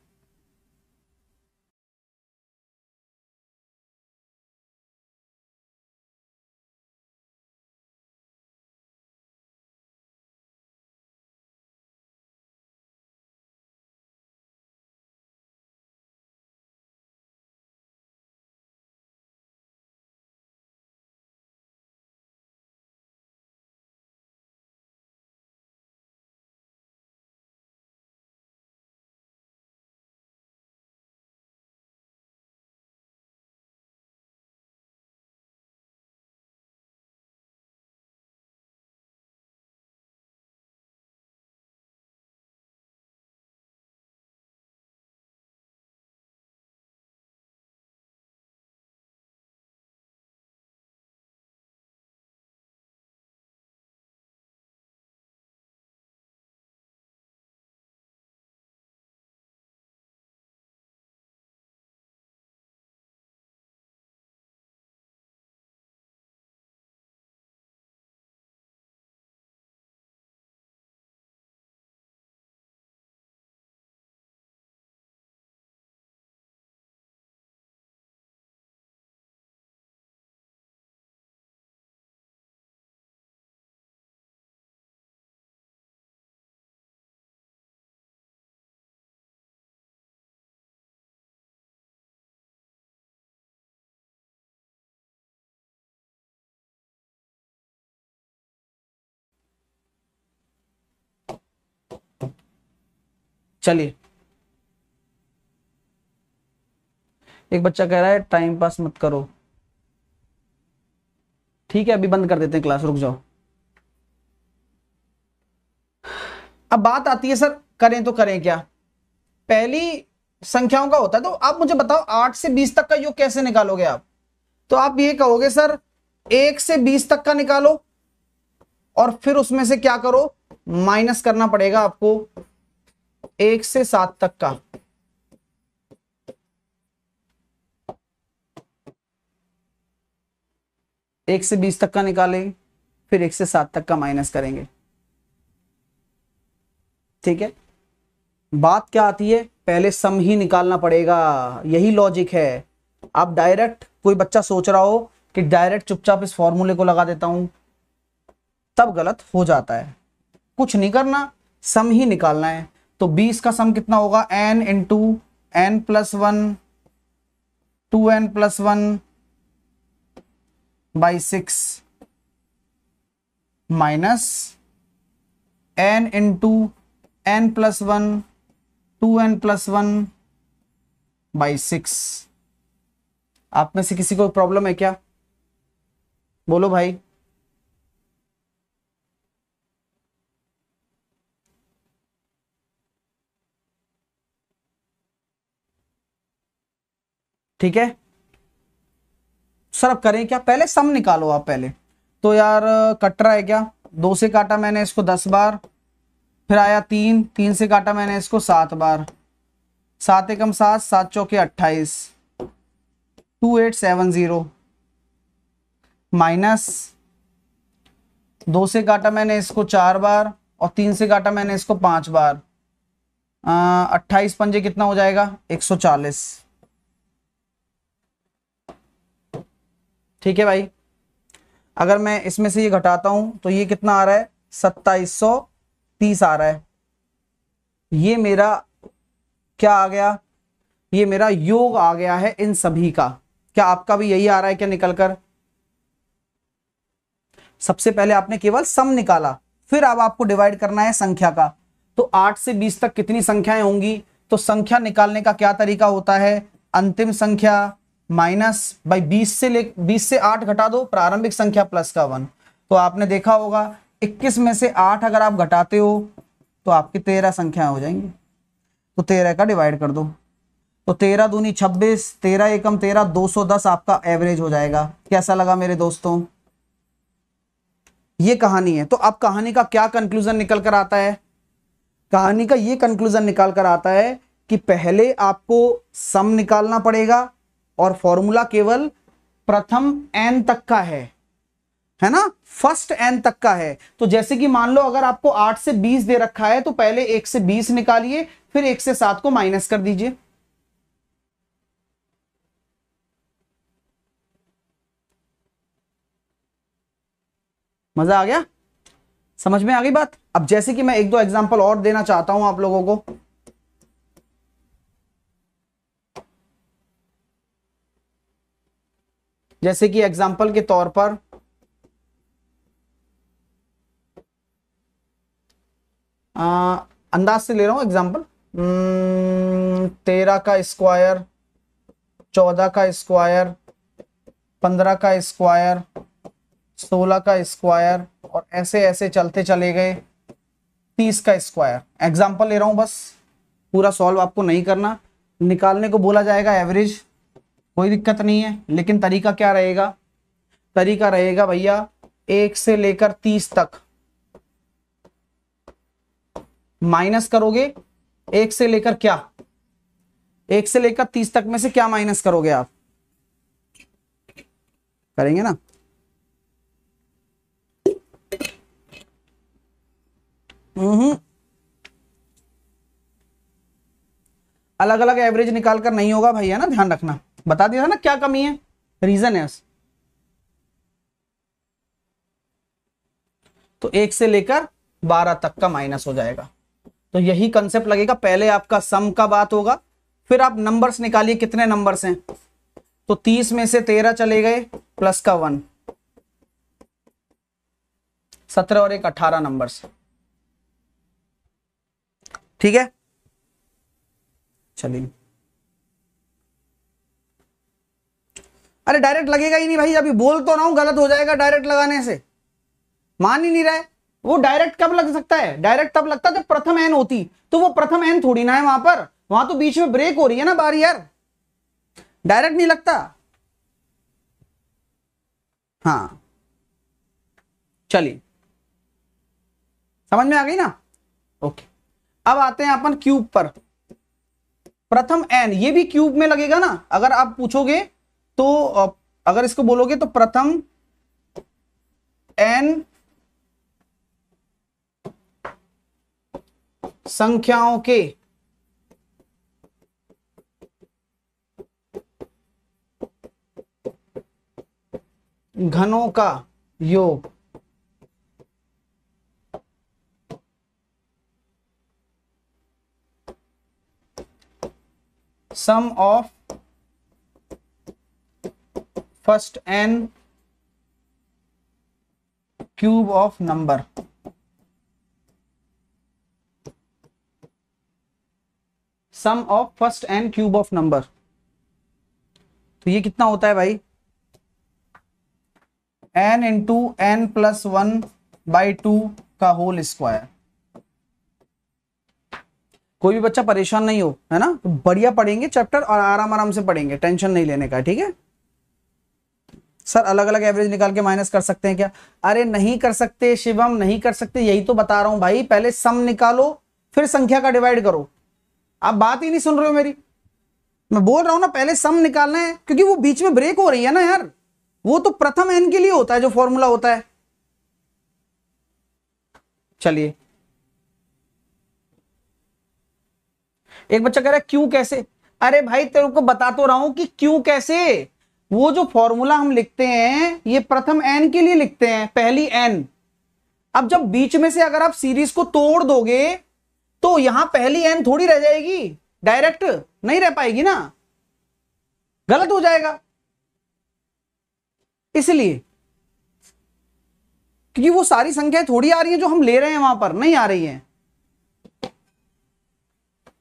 चलिए एक बच्चा कह रहा है टाइम पास मत करो ठीक है अभी बंद कर देते हैं क्लास रुक जाओ अब बात आती है सर करें तो करें क्या पहली संख्याओं का होता है तो आप मुझे बताओ आठ से बीस तक का योग कैसे निकालोगे आप तो आप ये कहोगे सर एक से बीस तक का निकालो और फिर उसमें से क्या करो माइनस करना पड़ेगा आपको एक से सात तक का एक से बीस तक का निकालेंगे फिर एक से सात तक का माइनस करेंगे ठीक है बात क्या आती है पहले सम ही निकालना पड़ेगा यही लॉजिक है आप डायरेक्ट कोई बच्चा सोच रहा हो कि डायरेक्ट चुपचाप इस फॉर्मूले को लगा देता हूं तब गलत हो जाता है कुछ नहीं करना सम ही निकालना है तो बीस का सम कितना होगा n into n plus one two n plus one by six minus n into n plus one two n plus one by six आप में से किसी को प्रॉब्लम है क्या बोलो भाई ठीक है सर अब करें क्या पहले सम निकालो आप पहले तो यार कट रहा है क्या दो से काटा मैंने इसको दस बार फिर आया तीन तीन से काटा मैंने इसको सात बार सात एकम सात सात चौके अट्ठाईस two eight seven zero minus दो से काटा मैंने इसको चार बार और तीन से काटा मैंने इसको पांच बार अट्ठाईस पंजे कितना हो जाएगा एक सौ चालीस ठीक है भाई अगर मैं इसमें से ये घटाता हूं तो ये कितना आ रहा है सत्ताईस सौ तीस आ रहा है ये मेरा क्या आ गया ये मेरा योग आ गया है इन सभी का क्या आपका भी यही आ रहा है क्या निकलकर सबसे पहले आपने केवल सम निकाला फिर अब आपको डिवाइड करना है संख्या का तो आठ से बीस तक कितनी संख्याएं होंगी तो संख्या निकालने का क्या तरीका होता है अंतिम संख्या माइनस बाई बीस से ले बीस से आठ घटा दो प्रारंभिक संख्या प्लस का वन तो आपने देखा होगा इक्कीस में से आठ अगर आप घटाते हो तो आपकी तेरह संख्या हो जाएंगी तो तेरह का डिवाइड कर दो तो तेरह दूनी छब्बीस तेरह एकम तेरह दो सौ दस आपका एवरेज हो जाएगा कैसा लगा मेरे दोस्तों ये कहानी है तो अब कहानी का क्या कंक्लूजन निकल कर आता है कहानी का ये कंक्लूजन निकाल कर आता है कि पहले आपको सम निकालना पड़ेगा और फॉर्मूला केवल प्रथम एन तक का है है ना फर्स्ट एन तक का है तो जैसे कि मान लो अगर आपको आठ से बीस दे रखा है तो पहले एक से बीस निकालिए फिर एक से सात को माइनस कर दीजिए मजा आ गया समझ में आ गई बात अब जैसे कि मैं एक दो एग्जांपल और देना चाहता हूं आप लोगों को जैसे कि एग्जाम्पल के तौर पर अंदाज से ले रहा हूं एग्जाम्पल हम्म, तेरह का स्क्वायर चौदह का स्क्वायर पंद्रह का स्क्वायर सोलह का स्क्वायर और ऐसे ऐसे चलते चले गए तीस का स्क्वायर एग्जाम्पल ले रहा हूं बस पूरा सॉल्व आपको नहीं करना निकालने को बोला जाएगा एवरेज कोई दिक्कत नहीं है लेकिन तरीका क्या रहेगा तरीका रहेगा भैया एक से लेकर तीस तक माइनस करोगे एक से लेकर क्या एक से लेकर तीस तक में से क्या माइनस करोगे आप करेंगे ना हम्म। अलग अलग एवरेज निकाल कर नहीं होगा भैया ना ध्यान रखना बता दिया था ना क्या कमी है रीजन है तो एक से लेकर बारह तक का माइनस हो जाएगा तो यही कंसेप्ट लगेगा पहले आपका सम का बात होगा फिर आप नंबर्स निकालिए कितने नंबर्स हैं तो तीस में से तेरह चले गए प्लस का वन सत्रह और एक अठारह नंबर्स ठीक है चलिए अरे डायरेक्ट लगेगा ही नहीं भाई अभी बोल तो ना हूं गलत हो जाएगा डायरेक्ट लगाने से मान ही नहीं रहा है वो डायरेक्ट कब लग सकता है डायरेक्ट तब लगता है जब प्रथम एन होती तो वो प्रथम एन थोड़ी ना है वहां पर वहां तो बीच में ब्रेक हो रही है ना बारी यार डायरेक्ट नहीं लगता हाँ चलिए समझ में आ गई ना ओके अब आते हैं अपन क्यूब पर प्रथम एन ये भी क्यूब में लगेगा ना अगर आप पूछोगे तो अगर इसको बोलोगे तो प्रथम एन संख्याओं के घनों का योग sum of first n cube of number sum of first n cube of number तो ये कितना होता है भाई n into n plus one by two का होल स्क्वायर कोई भी बच्चा परेशान नहीं हो है ना तो बढ़िया पढ़ेंगे चैप्टर और आराम आराम से पढ़ेंगे टेंशन नहीं लेने का ठीक है सर अलग अलग एवरेज निकाल के माइनस कर सकते हैं क्या अरे नहीं कर सकते शिवम नहीं कर सकते यही तो बता रहा हूं भाई पहले सम निकालो फिर संख्या का डिवाइड करो आप बात ही नहीं सुन रहे हो मेरी मैं बोल रहा हूं ना पहले सम निकालना है क्योंकि वो बीच में ब्रेक हो रही है ना यार वो तो प्रथम एन के लिए होता है जो फॉर्मूला होता है चलिए एक बच्चा कह रहा है क्यू कैसे अरे भाई तेरे को बता तो रहा हूं कि क्यू कैसे वो जो फॉर्मूला हम लिखते हैं ये प्रथम एन के लिए लिखते हैं पहली एन अब जब बीच में से अगर आप सीरीज को तोड़ दोगे तो यहां पहली एन थोड़ी रह जाएगी डायरेक्ट नहीं रह पाएगी ना गलत हो जाएगा इसलिए क्योंकि वो सारी संख्या थोड़ी आ रही है जो हम ले रहे हैं वहां पर नहीं आ रही है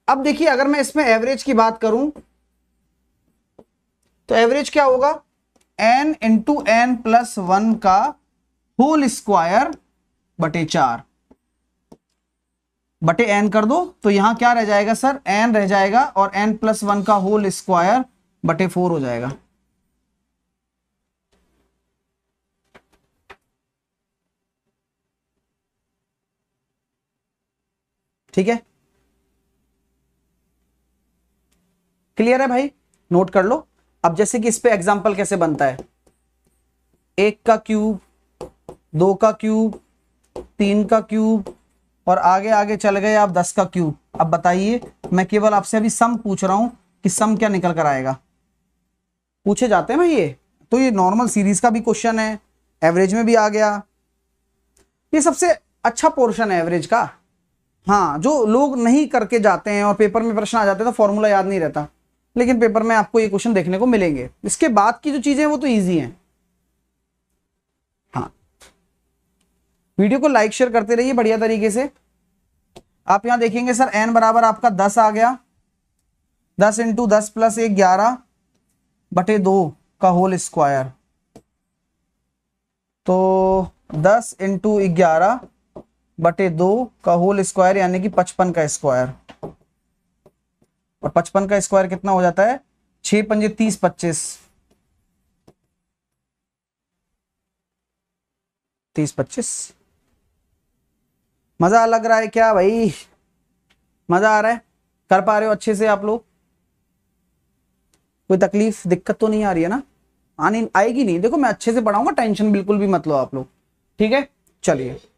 अब देखिए अगर मैं इसमें एवरेज की बात करूं तो एवरेज क्या होगा n into n plus one का होल स्क्वायर बटे चार बटे एन कर दो तो यहां क्या रह जाएगा सर एन रह जाएगा और एन प्लस वन का होल स्क्वायर बटे फोर हो जाएगा ठीक है क्लियर है भाई नोट कर लो अब जैसे कि इस पे एग्जाम्पल कैसे बनता है एक का क्यूब दो का क्यूब तीन का क्यूब और आगे आगे चल गए आप दस का क्यूब अब बताइए मैं केवल आपसे अभी सम पूछ रहा हूं कि सम क्या निकल कर आएगा पूछे जाते हैं भाई ये तो ये नॉर्मल सीरीज का भी क्वेश्चन है एवरेज में भी आ गया ये सबसे अच्छा पोर्शन है एवरेज का हाँ जो लोग नहीं करके जाते हैं और पेपर में प्रश्न आ जाते हैं तो फॉर्मूला याद नहीं रहता लेकिन पेपर में आपको ये क्वेश्चन देखने को मिलेंगे इसके बाद की जो चीजें वो तो ईजी हैं हाँ वीडियो को लाइक शेयर करते रहिए बढ़िया तरीके से आप यहां देखेंगे सर एन बराबर आपका दस आ गया दस इंटू दस प्लस एक ग्यारह बटे दो का होल स्क्वायर तो दस इंटू ग्यारह बटे दो का होल स्क्वायर यानी कि पचपन का स्क्वायर और पचपन का स्क्वायर कितना हो जाता है छह पंजे तीस पच्चीस तीस पच्चीस मजा लग रहा है क्या भाई मजा आ रहा है कर पा रहे हो अच्छे से आप लोग कोई तकलीफ दिक्कत तो नहीं आ रही है ना आनी आएगी नहीं देखो मैं अच्छे से पढ़ाऊंगा टेंशन बिल्कुल भी मत लो आप लोग ठीक है चलिए